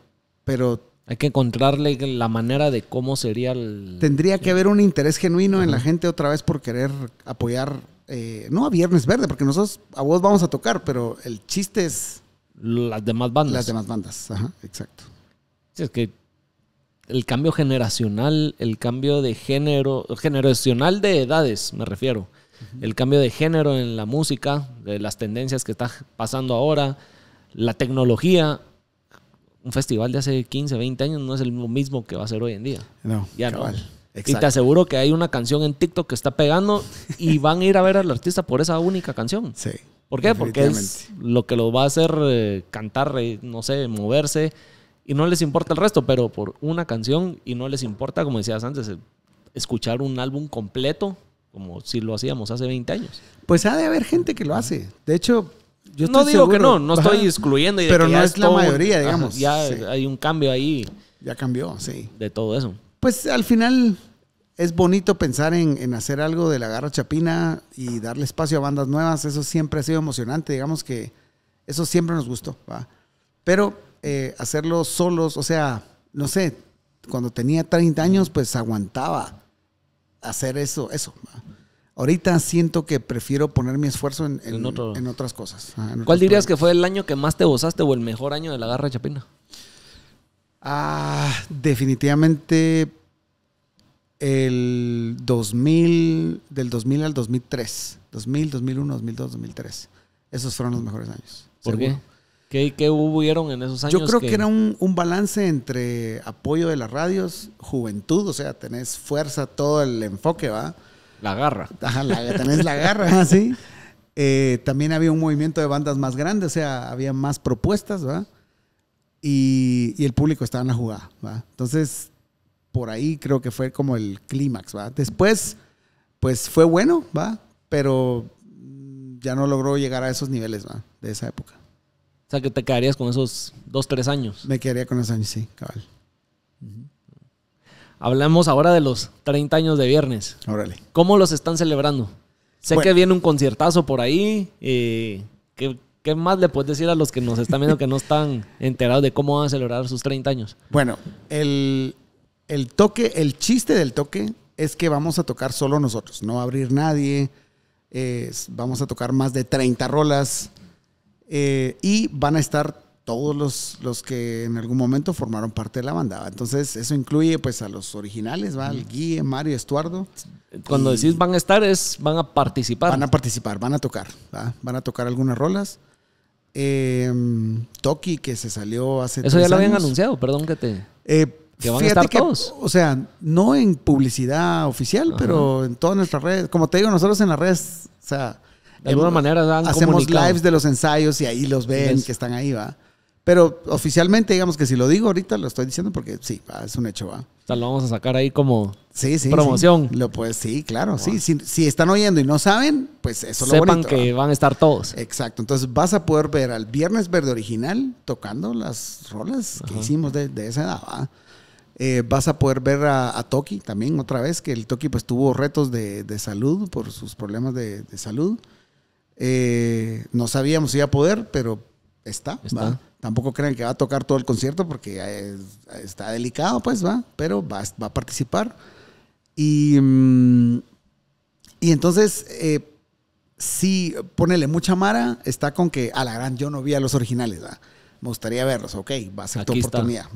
pero... Hay que encontrarle la manera de cómo sería el... Tendría que haber un interés genuino en la gente otra vez por querer apoyar, eh, no a Viernes Verde, porque nosotros a vos vamos a tocar, pero el chiste es... Las demás bandas. Las demás bandas, ajá, exacto. es que el cambio generacional, el cambio de género, generacional de edades, me refiero. El cambio de género en la música, de las tendencias que está pasando ahora, la tecnología. Un festival de hace 15, 20 años no es el mismo que va a ser hoy en día. No, ya no. Y te aseguro que hay una canción en TikTok que está pegando y van a ir a ver al artista por esa única canción. Sí. ¿Por qué? Porque es lo que lo va a hacer eh, cantar, eh, no sé, moverse y no les importa el resto, pero por una canción y no les importa, como decías antes, escuchar un álbum completo, como si lo hacíamos hace 20 años. Pues ha de haber gente que lo hace. De hecho, yo estoy No digo que no, no estoy excluyendo. pero no es la mayoría, digamos. ya hay un cambio ahí. Ya cambió, sí. De todo eso. Pues al final es bonito pensar en, hacer algo de la garra chapina y darle espacio a bandas nuevas. Eso siempre ha sido emocionante, digamos que eso siempre nos gustó. va Pero eh, hacerlo solos, o sea, no sé, cuando tenía 30 años, pues aguantaba hacer eso, eso. Ahorita siento que prefiero poner mi esfuerzo en, otras cosas. ¿Cuál dirías que fue el año que más te gozaste o el mejor año de la garra chapina? Ah, definitivamente el 2000, del 2000 al 2003. 2000, 2001, 2002, 2003. Esos fueron los mejores años. ¿Por qué? ¿Qué, ¿Qué, hubieron en esos años? Yo creo que, era un, balance entre apoyo de las radios, juventud, o sea, tenés fuerza, todo el enfoque, ¿va? La garra. Ajá, la, tenés la garra, sí. Eh, también había un movimiento de bandas más grandes o sea, había más propuestas, ¿va? Y, y, el público estaba en la jugada, ¿va? Entonces, por ahí creo que fue como el clímax, ¿va? Después, pues fue bueno, ¿va? Pero ya no logró llegar a esos niveles, ¿va? De esa época. O sea, que te quedarías con esos dos, tres años. Me quedaría con esos años, sí, cabal. Hablamos ahora de los 30 años de viernes. Órale. ¿Cómo los están celebrando? Sé que viene un conciertazo por ahí. Eh, ¿qué, más le puedes decir a los que nos están viendo que no están enterados de cómo van a celebrar sus 30 años? Bueno, el, toque, el chiste del toque es que vamos a tocar solo nosotros, no abrir nadie. vamos a tocar más de 30 rolas. Eh, y van a estar todos los, los, que en algún momento formaron parte de la banda. Entonces, eso incluye pues a los originales, ¿va? Al Guille, Mario, Estuardo. Cuando decís van a estar, es van a participar. Van a participar, van a tocar, Van a tocar algunas rolas. Em, Toki, que se salió hace Eso ya lo habían anunciado, perdón que te... Eh, que van a estar todos. O sea, no en publicidad oficial, pero en todas nuestras redes. Como te digo, nosotros en las redes, o sea de alguna manera hacemos lives de los ensayos y ahí los ven que están ahí, va. Pero oficialmente, digamos que si lo digo ahorita, lo estoy diciendo porque sí, es un hecho, va. O sea, lo vamos a sacar ahí como promoción. Lo pues sí, claro, sí. Si, están oyendo y no saben, pues eso lo bonito. Sepan que van a estar todos. Exacto. Entonces vas a poder ver al Viernes Verde original tocando las rolas que hicimos de, esa edad, va. Eh, vas a poder ver a, Toki también otra vez, que el Toki pues tuvo retos de, salud por sus problemas de salud. Eh, no sabíamos si iba a poder, pero está. Tampoco creen que va a tocar todo el concierto porque está delicado, pues va, pero va, a participar. Y, mm, y entonces, eh, Si ponele mucha mara, está con que a la gran yo no vi a los originales, me gustaría verlos, ok, va a ser tu oportunidad.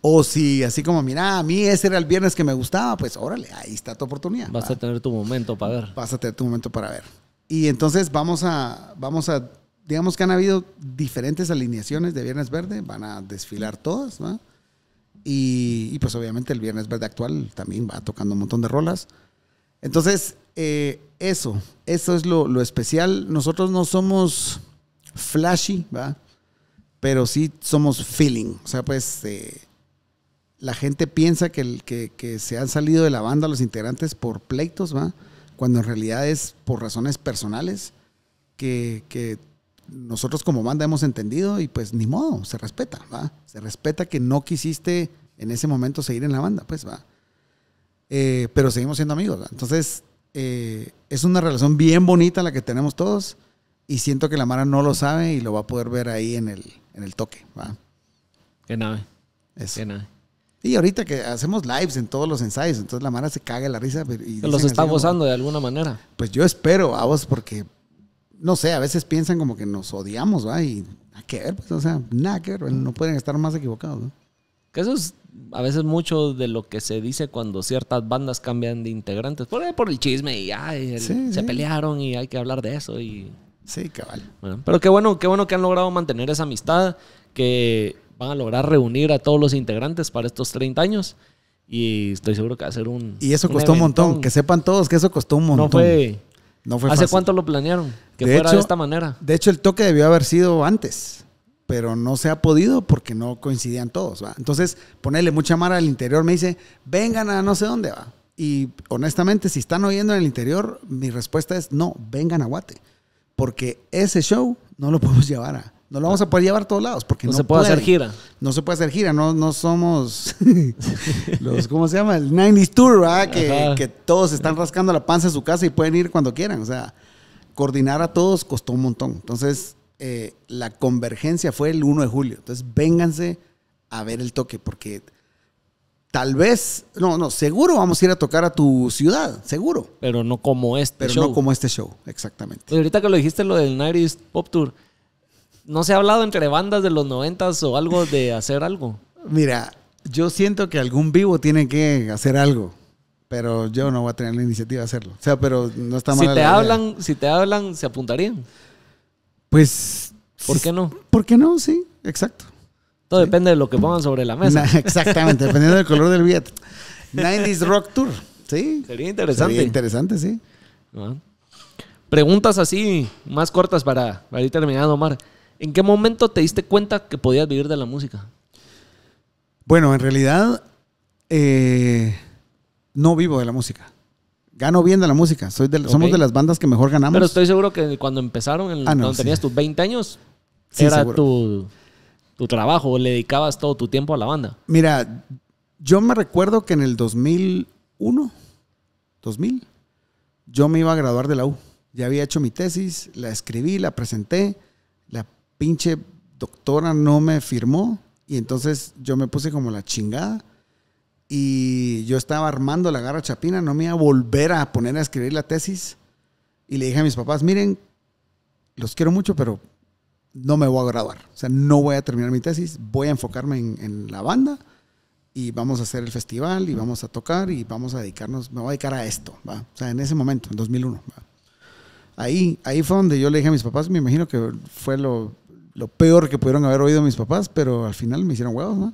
O si así como, mira, a mí ese era el viernes que me gustaba, pues órale, ahí está tu oportunidad. Vas a tener tu momento para ver. Vas a tener tu momento para ver. Y entonces vamos a, vamos a, digamos que han habido diferentes alineaciones de Viernes Verde, van a desfilar todas, ¿va? Y, pues obviamente el Viernes Verde actual también va tocando un montón de rolas. Entonces, eh, eso, eso es lo, especial. Nosotros no somos flashy, ¿va? Pero sí somos feeling. O sea, pues eh, la gente piensa que, que, se han salido de la banda los integrantes por pleitos, ¿va? cuando en realidad es por razones personales que, nosotros como banda hemos entendido y pues ni modo, se respeta, ¿va? Se respeta que no quisiste en ese momento seguir en la banda, pues va. Eh, pero seguimos siendo amigos, Entonces, eh, es una relación bien bonita la que tenemos todos y siento que la Mara no lo sabe y lo va a poder ver ahí en el, en el toque, ¿va? Qué nave. Qué nave. Y ahorita que hacemos lives en todos los ensayos, entonces la Mara se caga la risa. Y los está gozando de alguna manera. Pues yo espero, a vos, porque, no sé, a veces piensan como que nos odiamos, ¿va? Y a que ver, pues, o sea, nada que ver, no pueden estar más equivocados, ¿no? Que eso es a veces mucho de lo que se dice cuando ciertas bandas cambian de integrantes. Por, el chisme y ya. se pelearon y hay que hablar de eso y... Sí, cabal. pero qué bueno, qué bueno que han logrado mantener esa amistad, que van a lograr reunir a todos los integrantes para estos 30 años. Y estoy seguro que va a ser un. Y eso costó un montón. Que sepan todos que eso costó un montón. No fue. ¿Hace cuánto lo planearon? Que fuera de esta manera. De hecho, el toque debió haber sido antes. Pero no se ha podido porque no coincidían todos. Entonces, ponerle mucha mara al interior me dice: vengan a no sé dónde va. Y honestamente, si están oyendo en el interior, mi respuesta es: no, vengan a Guate. Porque ese show no lo podemos llevar a no lo vamos a poder llevar a todos lados porque no, se puede, hacer gira. No se puede hacer gira, no, no somos los, ¿cómo se llama? El 90 Tour, ¿verdad? Que, todos están rascando la panza en su casa y pueden ir cuando quieran. O sea, coordinar a todos costó un montón. Entonces, eh, la convergencia fue el 1 de julio. Entonces, vénganse a ver el toque porque tal vez, no, no, seguro vamos a ir a tocar a tu ciudad, seguro. Pero no como este Pero show. no como este show, exactamente. ahorita que lo dijiste, lo del 90 Pop Tour ¿No se ha hablado entre bandas de los noventas o algo de hacer algo? Mira, yo siento que algún vivo tiene que hacer algo, pero yo no voy a tener la iniciativa de hacerlo. O sea, pero no está mal. Si te hablan, si te hablan, se apuntarían. Pues. ¿Por qué no? ¿Por qué no? Sí, exacto. Todo depende de lo que pongan sobre la mesa. exactamente, dependiendo del color del billete. 90s Rock Tour, sí. Sería interesante. interesante, sí. Ah. Preguntas así, más cortas para, para ir terminando, Omar. ¿En qué momento te diste cuenta que podías vivir de la música? Bueno, en realidad eh, no vivo de la música. Gano bien de la música. Soy de, Somos de las bandas que mejor ganamos. Pero estoy seguro que cuando empezaron, ah, cuando tenías tus 20 años, era tu, tu, trabajo, le dedicabas todo tu tiempo a la banda. Mira, yo me recuerdo que en el 2001, 2000, yo me iba a graduar de la U. Ya había hecho mi tesis, la escribí, la presenté pinche doctora no me firmó y entonces yo me puse como la chingada y yo estaba armando la garra chapina, no me iba a volver a poner a escribir la tesis y le dije a mis papás, miren, los quiero mucho, pero no me voy a graduar, o sea, no voy a terminar mi tesis, voy a enfocarme en, la banda y vamos a hacer el festival y vamos a tocar y vamos a dedicarnos, me voy a dedicar a esto, ¿va? o sea, en ese momento, en 2001. Ahí, ahí fue donde yo le dije a mis papás, me imagino que fue lo, lo peor que pudieron haber oído mis papás, pero al final me hicieron huevos, ¿no?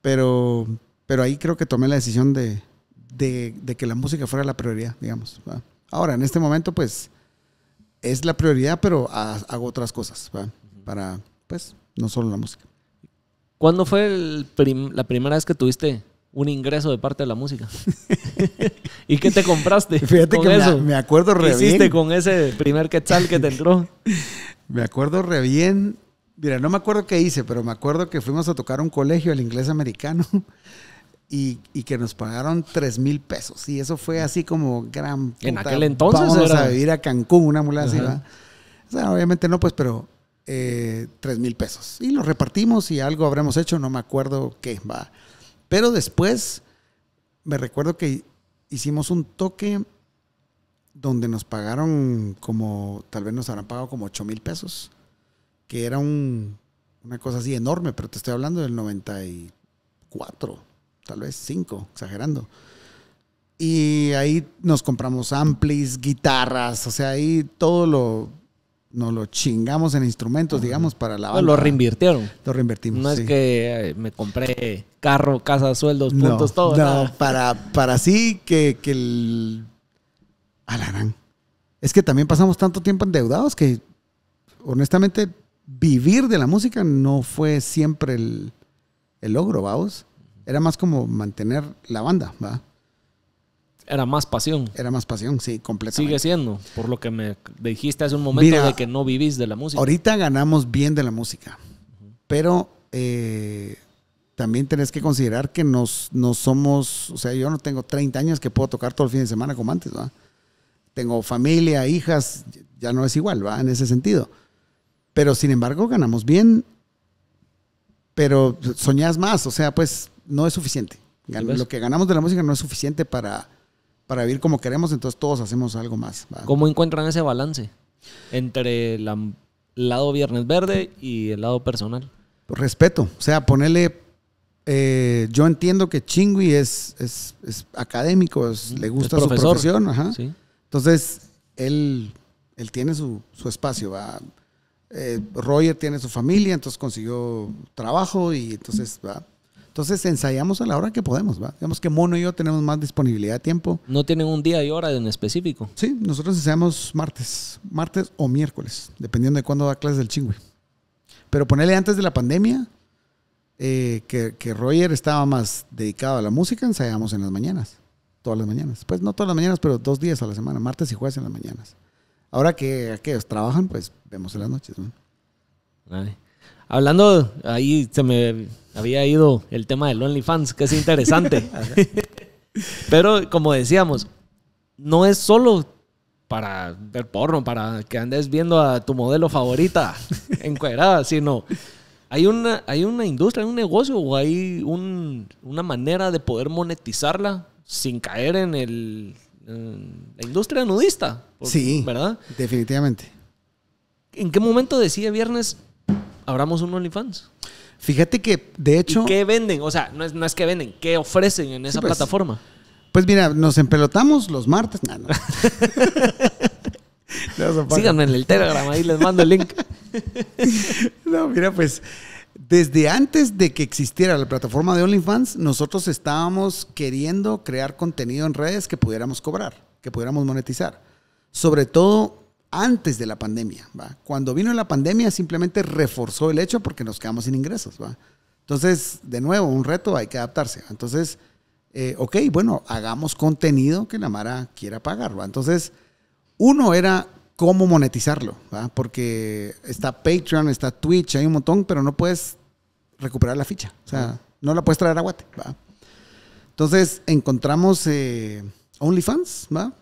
Pero, pero ahí creo que tomé la decisión de, que la música fuera la prioridad, digamos. Ahora, en este momento, pues, es la prioridad, pero hago otras cosas, Para, pues, no solo la música. ¿Cuándo fue la primera vez que tuviste un ingreso de parte de la música? ¿Y qué te compraste? Fíjate que me acuerdo re ¿Qué hiciste con ese primer quetzal que te entró? Me acuerdo re bien. Mira, no me acuerdo qué hice, pero me acuerdo que fuimos a tocar un colegio, el inglés americano, y, que nos pagaron 3 mil pesos. Y eso fue así como gran. en aquel entonces. Vamos a vivir a Cancún, una mula así, va, O sea, obviamente no, pues, pero eh, tres 3 mil pesos. Y lo repartimos y algo habremos hecho, no me acuerdo qué, va. Pero después, me recuerdo que hicimos un toque donde nos pagaron como, tal vez nos habrán pagado como 8 mil pesos, que era una cosa así enorme, pero te estoy hablando del 94, tal vez 5, exagerando. Y ahí nos compramos amplis, guitarras, o sea, ahí todo lo, nos lo chingamos en instrumentos, digamos, para la lo reinvirtieron. Lo reinvertimos. No es que eh, me compré carro, casa, sueldos, puntos, todo. No, para, para sí que, que el Alarán. Es que también pasamos tanto tiempo endeudados que, honestamente, vivir de la música no fue siempre el, logro, vamos. Era más como mantener la banda, ¿va? Era más pasión. Era más pasión, sí, completamente. Sigue siendo, por lo que me dijiste hace un momento de que no vivís de la música. Ahorita ganamos bien de la música, pero eh, también tenés que considerar que nos, somos, o sea, yo no tengo 30 años que puedo tocar todo el fin de semana como antes, ¿va? tengo familia, hijas, ya no es igual, va en ese sentido. Pero sin embargo, ganamos bien, pero soñás más, o sea, pues no es suficiente. Lo que ganamos de la música no es suficiente para, para vivir como queremos, entonces todos hacemos algo más. ¿Cómo encuentran ese balance entre el lado Viernes Verde y el lado personal? Respeto, o sea, ponerle eh, yo entiendo que Chingui es, es, académico, le gusta su profesión, ajá. Sí. Entonces, él, él tiene su, espacio. ¿va? Eh, Roger tiene su familia, entonces consiguió trabajo y entonces, ¿va? Entonces ensayamos a la hora que podemos, ¿va? Digamos que Mono y yo tenemos más disponibilidad de tiempo. ¿No tienen un día y hora en específico? Sí, nosotros ensayamos martes, martes o miércoles, dependiendo de cuándo da clases del chingüe. Pero ponerle antes de la pandemia, eh, que, que Roger estaba más dedicado a la música, ensayamos en las mañanas todas las mañanas. Pues no todas las mañanas, pero dos días a la semana, martes y jueves en las mañanas. Ahora que aquellos trabajan, pues vemos en las noches. Hablando, ahí se me había ido el tema de lonely fans, que es interesante. pero como decíamos, no es solo para ver porno, para que andes viendo a tu modelo favorita encuadrada, sino hay una, hay una industria, hay un negocio o hay una manera de poder monetizarla sin caer en, el, la industria nudista. sí, ¿verdad? Definitivamente. ¿En qué momento decide Viernes abramos un OnlyFans? Fíjate que, de hecho... ¿Qué venden? O sea, no es, no que venden, ¿qué ofrecen en esa pues, plataforma? Pues mira, nos empelotamos los martes. no. Síganme en el Telegram, ahí les mando el link. no, mira, pues desde antes de que existiera la plataforma de OnlyFans, nosotros estábamos queriendo crear contenido en redes que pudiéramos cobrar, que pudiéramos monetizar. Sobre todo antes de la pandemia. Cuando vino la pandemia simplemente reforzó el hecho porque nos quedamos sin ingresos. ¿va? Entonces, de nuevo, un reto, hay que adaptarse. Entonces, eh, ok, bueno, hagamos contenido que la Mara quiera pagar. Entonces, uno era cómo monetizarlo, porque está Patreon, está Twitch, hay un montón, pero no puedes recuperar la ficha. O sea, no la puedes traer a Guate. ¿va? Entonces encontramos eh, OnlyFans, ¿va?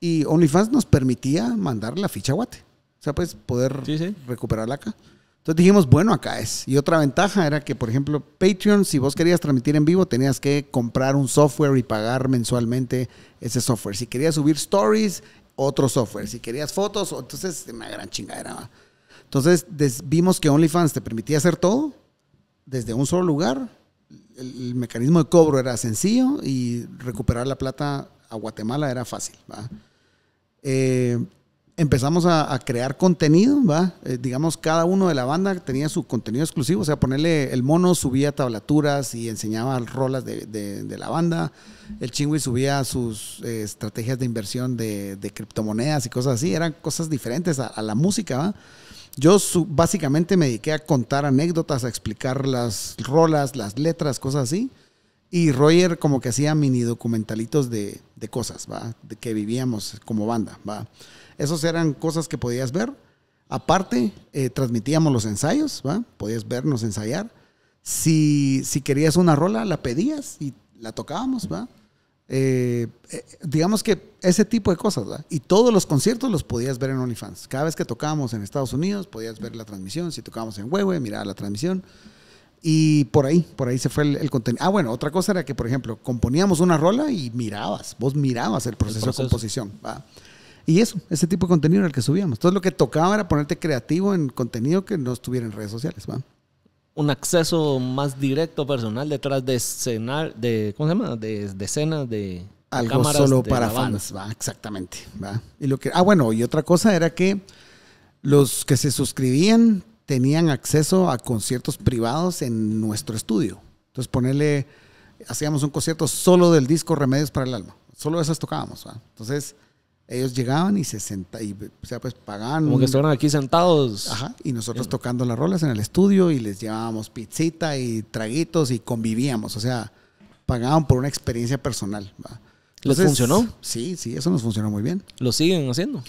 Y OnlyFans nos permitía mandar la ficha a Guate. O sea, pues poder recuperarla acá. Entonces dijimos, bueno, acá es. Y otra ventaja era que, por ejemplo, Patreon, si vos querías transmitir en vivo, tenías que comprar un software y pagar mensualmente ese software. Si querías subir stories, otro software. Si querías fotos, entonces una gran chingadera. Entonces vimos que OnlyFans te permitía hacer todo desde un solo lugar. El, mecanismo de cobro era sencillo y recuperar la plata a Guatemala era fácil. Eh, empezamos a, crear contenido, ¿va? Eh, digamos, cada uno de la banda tenía su contenido exclusivo, o sea, ponerle el mono subía tablaturas y enseñaba rolas de, la banda, el y subía sus eh, estrategias de inversión de, criptomonedas y cosas así, eran cosas diferentes a, la música, yo básicamente me dediqué a contar anécdotas, a explicar las rolas, las letras, cosas así. Y Roger como que hacía mini documentalitos de, de cosas, ¿va? De que vivíamos como banda, ¿va? Esos eran cosas que podías ver. Aparte, eh, transmitíamos los ensayos, ¿va? Podías vernos ensayar. Si, si querías una rola, la pedías y la tocábamos, ¿va? Eh, eh, digamos que ese tipo de cosas, ¿verdad? Y todos los conciertos los podías ver en OnlyFans. Cada vez que tocábamos en Estados Unidos, podías ver la transmisión. Si tocábamos en Huehue, miraba la transmisión. Y por ahí, por ahí se fue el, contenido. Ah, bueno, otra cosa era que, por ejemplo, componíamos una rola y mirabas, vos mirabas el proceso, de composición. Y eso, ese tipo de contenido era el que subíamos. Entonces lo que tocaba era ponerte creativo en contenido que no estuviera en redes sociales. ¿verdad? un acceso más directo personal detrás de escenas de, ¿cómo se llama? De, escenas de algo solo para fans, exactamente, Y lo que, ah, bueno, y otra cosa era que los que se suscribían tenían acceso a conciertos privados en nuestro estudio. Entonces ponerle, hacíamos un concierto solo del disco Remedios para el Alma, solo esas tocábamos, entonces ellos llegaban y se sentaban, y, o sea, pues pagaban. Como que estaban aquí sentados. Ajá, y nosotros tocando las rolas en el estudio y les llevábamos pizzita y traguitos y convivíamos, o sea, pagaban por una experiencia personal. ¿va? ¿Les funcionó? Sí, sí, eso nos funcionó muy bien. ¿Lo siguen haciendo?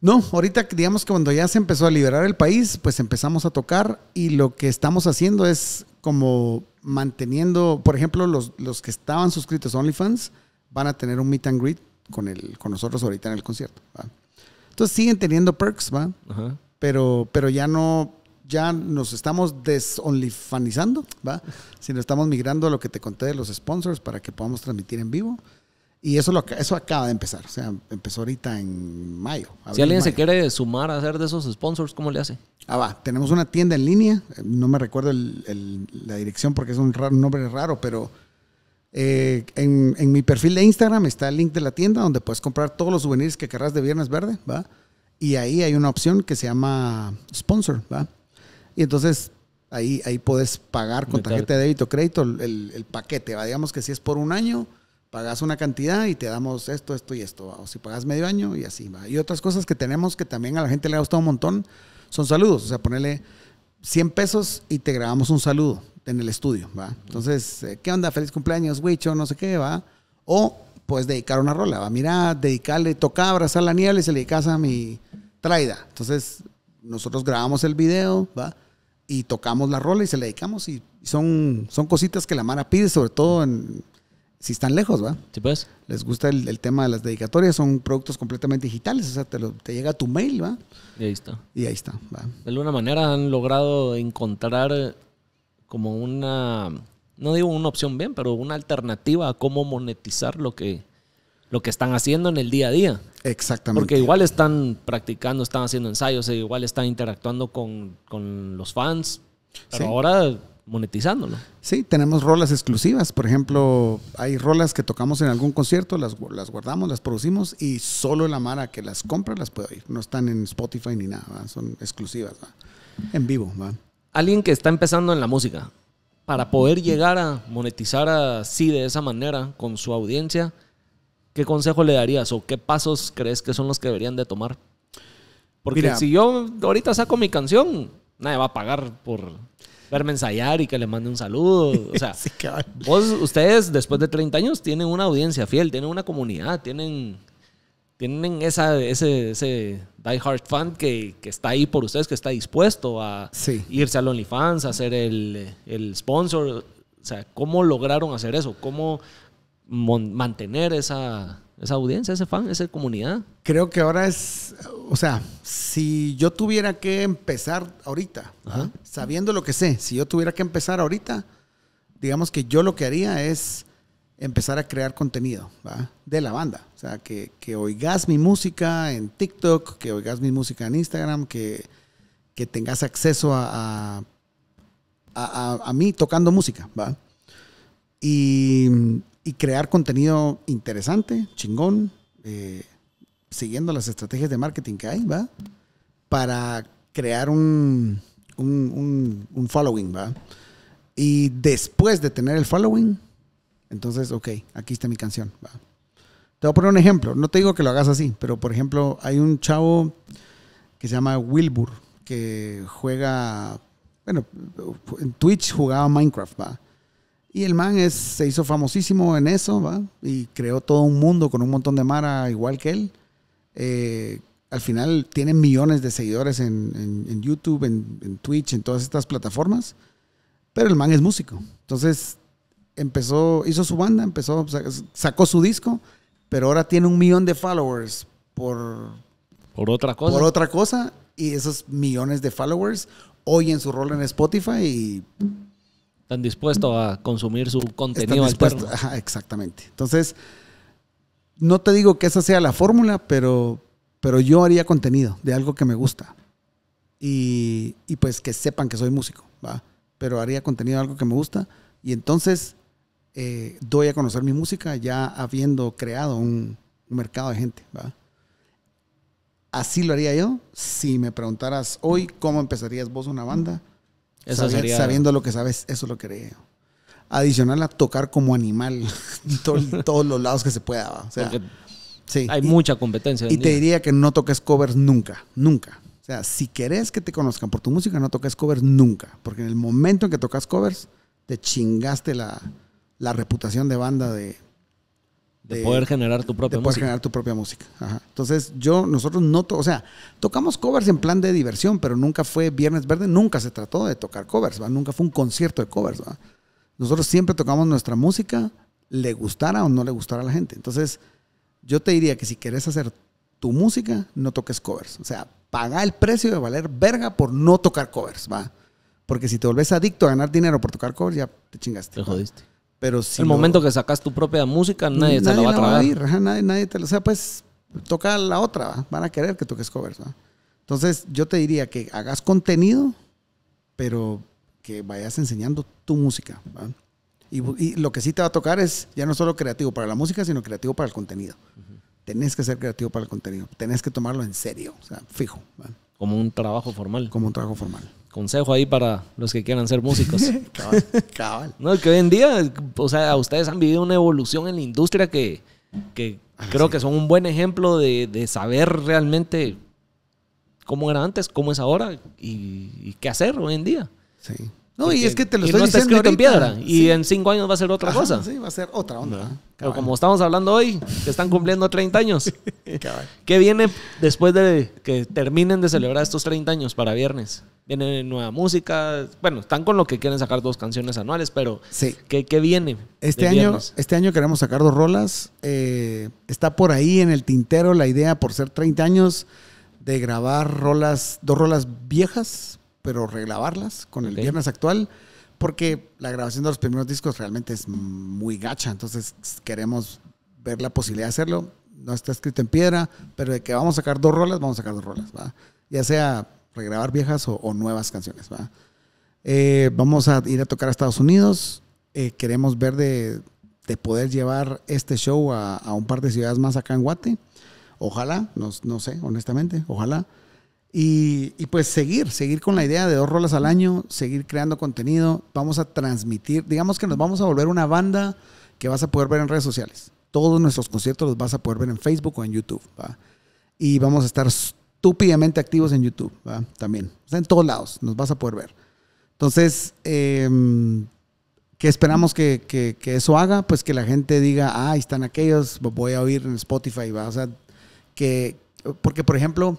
No, ahorita digamos que cuando ya se empezó a liberar el país, pues empezamos a tocar y lo que estamos haciendo es como manteniendo, por ejemplo, los, los que estaban suscritos a OnlyFans van a tener un meet and greet con, el, con nosotros ahorita en el concierto. Entonces siguen teniendo perks, ¿va? Pero, pero ya no, ya nos estamos desonlifanizando, ¿va? Sino estamos migrando a lo que te conté de los sponsors para que podamos transmitir en vivo. Y eso, lo, eso acaba de empezar, o sea, empezó ahorita en mayo. si alguien se quiere sumar a hacer de esos sponsors, ¿cómo le hace? Ah, va, tenemos una tienda en línea, eh, no me recuerdo la dirección porque es un nombre raro, pero eh, en, mi perfil de Instagram está el link de la tienda donde puedes comprar todos los souvenirs que querrás de Viernes Verde, ¿va? Y ahí hay una opción que se llama sponsor, ¿va? Y entonces ahí, ahí puedes pagar con tarjeta de débito o crédito el, paquete, ¿va? Digamos que si es por un año, pagas una cantidad y te damos esto, esto y esto, O si pagas medio año y así, ¿va? Y otras cosas que tenemos que también a la gente le ha gustado un montón son saludos, o sea, ponerle 100 pesos y te grabamos un saludo, en el estudio, ¿va? Entonces, eh, ¿qué onda? Feliz cumpleaños, Wicho, no sé qué, ¿va? O pues dedicar una rola, ¿va? Mira, dedicarle, toca abrazar la niebla y se le casa a mi traida. Entonces, nosotros grabamos el video, ¿va? Y tocamos la rola y se le dedicamos y son, son cositas que la Mara pide, sobre todo en, si están lejos, ¿va? Sí, pues. Les gusta el, tema de las dedicatorias, son productos completamente digitales, o sea, te, llega tu mail, ¿va? Y ahí está. Y ahí está, ¿va? De alguna manera han logrado encontrar como una, no digo una opción bien, pero una alternativa a cómo monetizar lo que, lo que están haciendo en el día a día. Exactamente. Porque igual están practicando, están haciendo ensayos, e igual están interactuando con, los fans, pero ahora monetizándolo. Sí, tenemos rolas exclusivas. Por ejemplo, hay rolas que tocamos en algún concierto, las, las guardamos, las producimos y solo la Mara que las compra las puede oír. No están en Spotify ni nada, son exclusivas. En vivo, alguien que está empezando en la música, para poder llegar a monetizar así de esa manera con su audiencia, ¿qué consejo le darías o qué pasos crees que son los que deberían de tomar? Porque si yo ahorita saco mi canción, nadie va a pagar por verme ensayar y que le mande un saludo. O sea, vos, ustedes después de 30 años tienen una audiencia fiel, tienen una comunidad, tienen tienen esa, ese, die hard fan que, está ahí por ustedes, que está dispuesto a irse al OnlyFans, a ser el, sponsor. O sea, ¿cómo lograron hacer eso? ¿Cómo mantener esa, audiencia, ese fan, esa comunidad? Creo que ahora es, o sea, si yo tuviera que empezar ahorita, ¿ah? sabiendo lo que sé, si yo tuviera que empezar ahorita, digamos que yo lo que haría es empezar a crear contenido de la banda. O sea, que, que, oigas mi música en TikTok, que oigas mi música en Instagram, que, que tengas acceso a a, a, mí tocando música. ¿va? Y, y crear contenido interesante, chingón, eh, siguiendo las estrategias de marketing que hay, ¿va? Para crear un, un, un, un following, ¿va? Y después de tener el following, entonces, ok, aquí está mi canción. Te voy a poner un ejemplo. No te digo que lo hagas así, pero por ejemplo, hay un chavo que se llama Wilbur, que juega, bueno, en Twitch jugaba Minecraft, va. Y el man se hizo famosísimo en eso, va. Y creó todo un mundo con un montón de Mara igual que él. Eh, al final tiene millones de seguidores en, YouTube, en, en, Twitch, en todas estas plataformas. Pero el man es músico. Entonces, empezó, hizo su banda, empezó, sacó su disco, pero ahora tiene un millón de followers por... Por otra cosa. Por otra cosa. Y esos millones de followers oyen su rol en Spotify y... Están dispuestos a consumir su contenido. exactamente. Entonces, no te digo que esa sea la fórmula, pero, pero yo haría contenido de algo que me gusta. Y, y pues que sepan que soy músico, ¿va? Pero haría contenido de algo que me gusta. Y entonces eh, doy a conocer mi música ya habiendo creado un, mercado de gente. Así lo haría yo. Si me preguntaras hoy cómo empezarías vos una banda, eso sabiendo lo que sabes, eso lo quería yo. Adicional a tocar como animal en todos los lados que se pueda. sí. Hay mucha competencia. Y te diría que no toques covers nunca, nunca. O sea, si querés que te conozcan por tu música, no toques covers nunca. Porque en el momento en que tocas covers, te chingaste la, la reputación de banda de... De, poder generar tu propia música. generar tu propia música. Entonces, yo, nosotros no, o sea, tocamos covers en plan de diversión, pero nunca fue Viernes Verde, nunca se trató de tocar covers, nunca fue un concierto de covers. Nosotros siempre tocamos nuestra música, le gustara o no le gustara a la gente. Entonces, yo te diría que si quieres hacer tu música, no toques covers. O sea, paga el precio de valer verga por no tocar covers, ¿va? Porque si te volvés adicto a ganar dinero por tocar covers, ya te chingaste. Te jodiste. Pero si el momento que sacas tu propia música, nadie, nadie te la va a traer. nadie, te la, o sea, pues toca la otra, van a querer que toques covers. Entonces, yo te diría que hagas contenido, pero que vayas enseñando tu música. Y, lo que sí te va a tocar es ya no solo creativo para la música, sino creativo para el contenido. Tenés que ser creativo para el contenido, tenés que tomarlo en serio, o sea, fijo. Como un trabajo formal. Como un trabajo formal. Consejo ahí para los que quieran ser músicos. cabal, No, que hoy en día, o sea, ustedes han vivido una evolución en la industria que, ah, creo que son un buen ejemplo de, saber realmente cómo era antes, cómo es ahora y, y qué hacer hoy en día. Sí. No, y es que te lo estoy diciendo Y en cinco años va a ser otra cosa. Sí, va a ser otra onda. Pero como estamos hablando hoy, que están cumpliendo 30 años. ¿Qué viene después de que terminen de celebrar estos 30 años para viernes? Viene nueva música. Bueno, están con lo que quieren sacar dos canciones anuales, pero sí. ¿qué, ¿qué, viene? Este año, este año queremos sacar dos rolas. Eh, está por ahí en el tintero la idea, por ser 30 años, de grabar rolas, dos rolas viejas, pero regrabarlas con el viernes actual, porque la grabación de los primeros discos realmente es muy gacha, entonces queremos ver la posibilidad de hacerlo. No está escrito en piedra, pero de que vamos a sacar dos rolas, vamos a sacar dos rolas, ¿va? Ya sea regrabar viejas o, nuevas canciones, ¿va? Eh, vamos a ir a tocar a Estados Unidos. Eh, queremos ver de, poder llevar este show a, un par de ciudades más acá en Guate. Ojalá, no, no sé, honestamente, ojalá. Y, pues seguir, seguir con la idea de dos rolas al año, seguir creando contenido, vamos a transmitir, digamos que nos vamos a volver una banda que vas a poder ver en redes sociales. Todos nuestros conciertos los vas a poder ver en Facebook o en YouTube. Y vamos a estar estúpidamente activos en YouTube también. O sea, en todos lados nos vas a poder ver. Entonces, em, ¿qué esperamos que, eso haga? Pues que la gente diga, ah, ahí están aquellos, voy a oír en Spotify. O sea, que, porque por ejemplo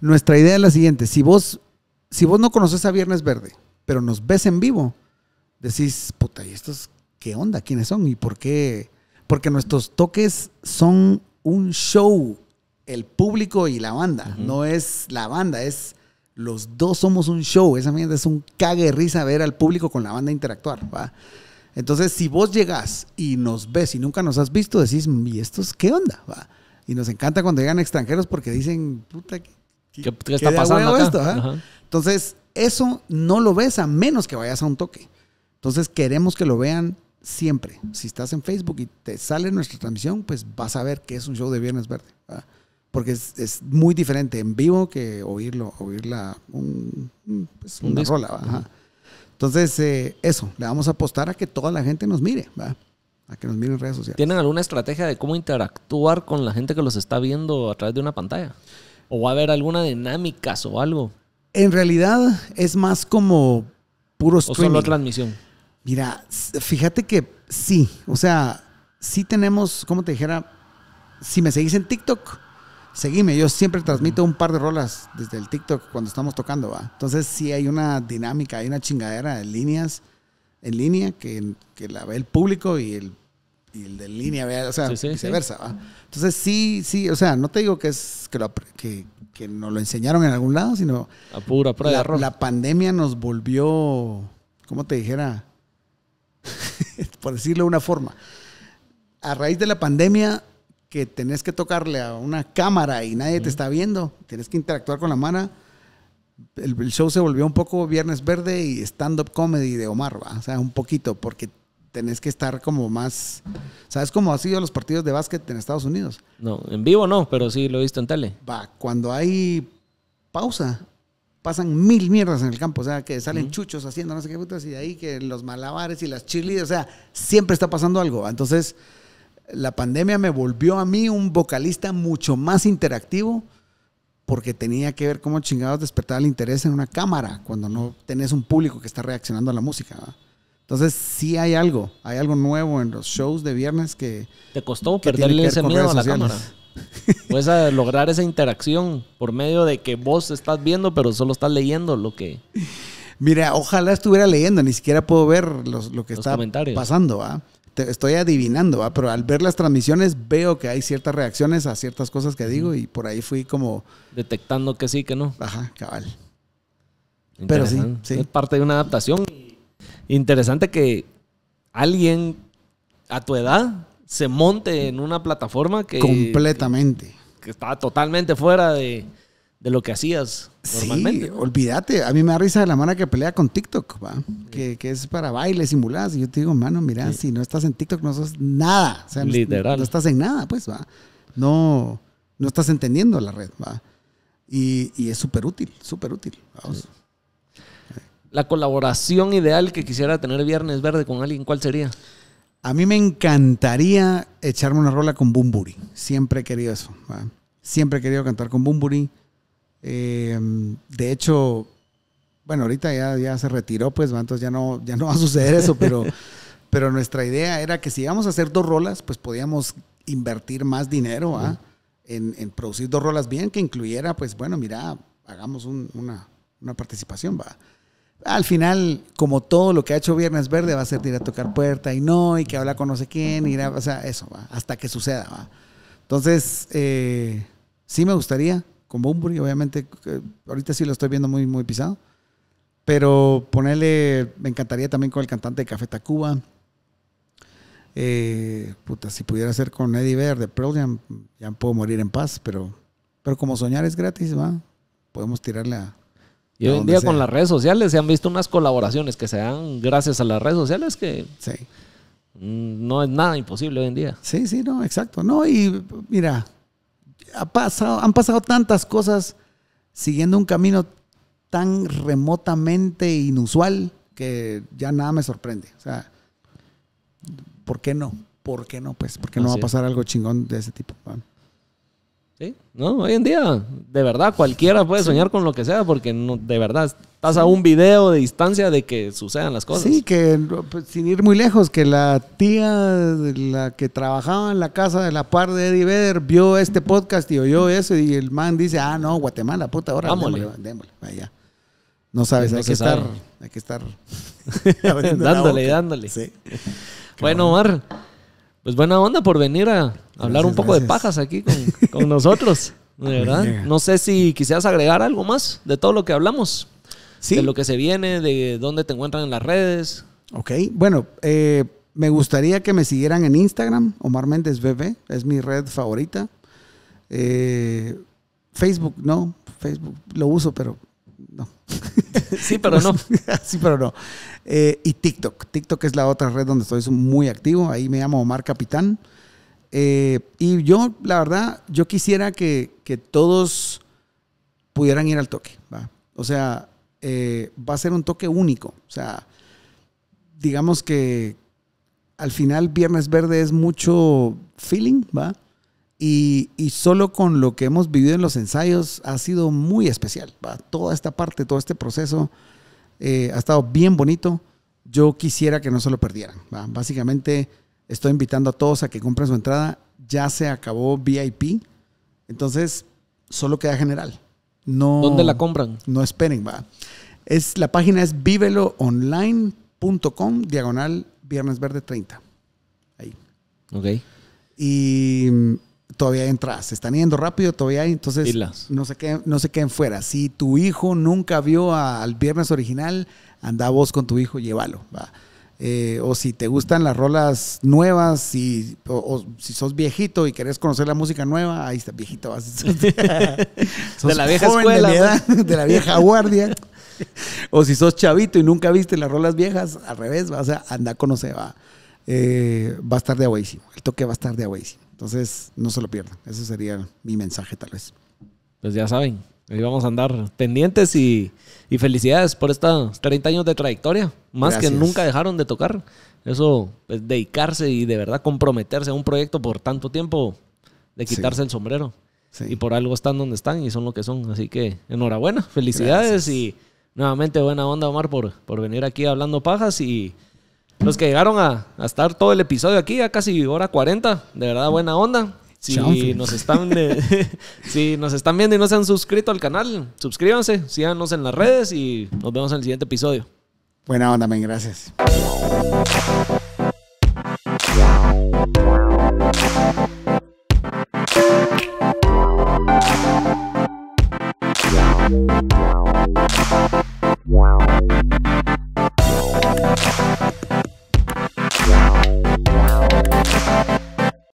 nuestra idea es la siguiente, si vos, si vos no conoces a Viernes Verde, pero nos ves en vivo, decís, puta, ¿y estos qué onda? ¿Quiénes son? ¿Y por qué? Porque nuestros toques son un show, el público y la banda, no es la banda, es los dos somos un show, esa mierda es un cague risa ver al público con la banda interactuar, ¿va? Entonces, si vos llegás y nos ves y nunca nos has visto, decís, ¿y estos qué onda? Y nos encanta cuando llegan extranjeros porque dicen, puta, qué ¿Qué, está pasando Esto, ¿eh? Entonces, eso no lo ves a menos que vayas a un toque. Entonces, queremos que lo vean siempre. Si estás en Facebook y te sale nuestra transmisión, pues vas a ver que es un show de Viernes Verde. Porque es, muy diferente en vivo que oírlo, oírla un, pues, una rola. Entonces, eh, eso, le vamos a apostar a que toda la gente nos mire, a que nos mire en redes sociales. ¿Tienen alguna estrategia de cómo interactuar con la gente que los está viendo a través de una pantalla? ¿O va a haber alguna dinámica o algo? En realidad es más como puro streaming. O solo transmisión. Mira, fíjate que sí, o sea, sí tenemos, como te dijera, si me seguís en TikTok, seguime. Yo siempre transmito un par de rolas desde el TikTok cuando estamos tocando, ¿va? Entonces sí hay una dinámica, hay una chingadera de líneas en línea que, que la ve el público y el y el de línea, o sea, viceversa. Entonces sí, sí, o sea, no te digo que es que, nos lo enseñaron en algún lado, sino a pura La, pandemia nos volvió, ¿cómo te dijera? Por decirlo de una forma. A raíz de la pandemia que tenés que tocarle a una cámara y nadie te está viendo, tenés que interactuar con la mano. El, show se volvió un poco Viernes Verde y stand-up comedy de Omar, ¿va? o sea, un poquito, porque tenés que estar como más. ¿Sabes cómo ha sido los partidos de básquet en Estados Unidos? No, en vivo no, pero sí lo he visto en tele. Va, cuando hay pausa, pasan mil mierdas en el campo. O sea, que salen chuchos haciendo no sé qué putas y ahí que los malabares y las chilis. O sea, siempre está pasando algo. Entonces, la pandemia me volvió a mí un vocalista mucho más interactivo porque tenía que ver cómo chingados despertaba el interés en una cámara cuando no tenés un público que está reaccionando a la música. Entonces sí hay algo, hay algo nuevo en los shows de viernes que... ¿Te costó perderle ese miedo a la cámara? Puedes lograr esa interacción por medio de que vos estás viendo, pero solo estás leyendo lo que... Mira, ojalá estuviera leyendo, ni siquiera puedo ver lo que está pasando, ¿ah? Te, estoy adivinando, Pero al ver las transmisiones veo que hay ciertas reacciones a ciertas cosas que digo y por ahí fui como... Detectando que sí, que no. Ajá, cabal. Pero sí, sí. Es parte de una adaptación y interesante que alguien a tu edad se monte en una plataforma que... Completamente. Que, estaba totalmente fuera de, lo que hacías normalmente. Sí, olvídate. A mí me da risa de la mano que pelea con TikTok, ¿va? Que, es para bailes mulas. Y yo te digo, mano, mira, si no estás en TikTok no sos nada. Literal. No, estás en nada, pues, ¿va? No, no estás entendiendo la red, ¿va? Y, y es súper útil, súper útil. Vamos la colaboración ideal que quisiera tener Viernes Verde con alguien, ¿cuál sería? A mí me encantaría echarme una rola con Bumburi. Siempre he querido eso. Siempre he querido cantar con Bumburi. Em, de hecho, bueno, ahorita ya, ya se retiró, pues, entonces ya no, ya no va a suceder eso, pero, pero nuestra idea era que si íbamos a hacer dos rolas, pues podíamos invertir más dinero En, producir dos rolas bien, que incluyera, pues, bueno, mira, hagamos una, una participación, va al final, como todo lo que ha hecho Viernes Verde, va a ser tirar ir a tocar puerta y no, y que habla con no sé quién, y o sea, eso, hasta que suceda. ¿va? Entonces, eh, sí me gustaría, con Bumbury, obviamente, eh, ahorita sí lo estoy viendo muy, muy pisado, pero ponerle, me encantaría también con el cantante de Café Tacuba. Eh, puta, si pudiera ser con Eddie Verde, de Pearl ya puedo morir en paz, pero, pero como soñar es gratis, ¿va? Podemos tirarle a, y hoy en día con las redes sociales se han visto unas colaboraciones que se dan gracias a las redes sociales que sí. Mm, no es nada imposible hoy en día. Sí, sí, no, exacto. No, y mira, ha pasado, han pasado tantas cosas siguiendo un camino tan remotamente inusual que ya nada me sorprende. O sea, ¿por qué no? ¿Por qué no? Pues, ¿por qué no va a pasar algo chingón de ese tipo? no, hoy en día, de verdad, cualquiera puede soñar con lo que sea porque de verdad estás a un video de distancia de que sucedan las cosas. Sí, que pues, sin ir muy lejos, que la tía, de la que trabajaba en la casa de la par de Eddie Vedder, vio este podcast y oyó eso y el man dice, ah, no, Guatemala, puta, ahora démosle, démosle, No sabes, hay, que estar, hay que estar dándole, dándole. bueno, Omar, pues buena onda por venir a, hablar un poco de pajas aquí con, nosotros. ¿verdad? No sé si quisieras agregar algo más de todo lo que hablamos. Sí. De lo que se viene, de dónde te encuentran en las redes. Ok, bueno, eh, me gustaría que me siguieran en Instagram, Omar Méndez BB, es mi red favorita. Eh, Facebook, no, Facebook lo uso, pero no. sí, pero no. sí, pero no. Eh, y TikTok, TikTok es la otra red donde estoy muy activo, ahí me llamo Omar Capitán. Eh, y yo, la verdad, yo quisiera que, que todos pudieran ir al toque. ¿va? O sea, eh, va a ser un toque único. O sea, digamos que al final Viernes Verde es mucho feeling, ¿va? Y, y, solo con lo que hemos vivido en los ensayos ha sido muy especial. ¿va? Toda esta parte, todo este proceso eh, ha estado bien bonito. Yo quisiera que no se lo perdieran. ¿va? Básicamente Estoy invitando a todos a que compren su entrada. Ya se acabó VIP. Entonces, solo queda general. No, ¿Dónde la compran? No esperen, va. Es, la página es viveloonline.com diagonal viernes verde 30. Ahí. Ok. Y mm, todavía hay entradas. Se están yendo rápido, todavía hay. Entonces, no se, queden, no se queden fuera. Si tu hijo nunca vio al viernes original, anda vos con tu hijo, llévalo. Va. Eh, o si te gustan las rolas nuevas, si, o, si sos viejito y querés conocer la música nueva, ahí está, viejito. Vas. de la vieja escuela. De, la vieja guardia. o si sos chavito y nunca viste las rolas viejas, al revés, vas a andar a conocer, va. Eh, va a estar de agua. El toque va a estar de agua. Entonces, no se lo pierdan. Ese sería mi mensaje, tal vez. Pues ya saben, ahí vamos a andar pendientes y y felicidades por estos 30 años de trayectoria. Más que nunca dejaron de tocar. Eso, es pues, dedicarse y de verdad comprometerse a un proyecto por tanto tiempo, de quitarse el sombrero. Y por algo están donde están y son lo que son. Así que enhorabuena, felicidades y nuevamente buena onda, Omar, por, por venir aquí hablando pajas y los que llegaron a, a, estar todo el episodio aquí, ya casi hora 40, de verdad buena onda. Si nos, están, nos están viendo y no se han suscrito al canal, suscríbanse, síganos en las redes y nos vemos en el siguiente episodio. Buena onda, men, gracias.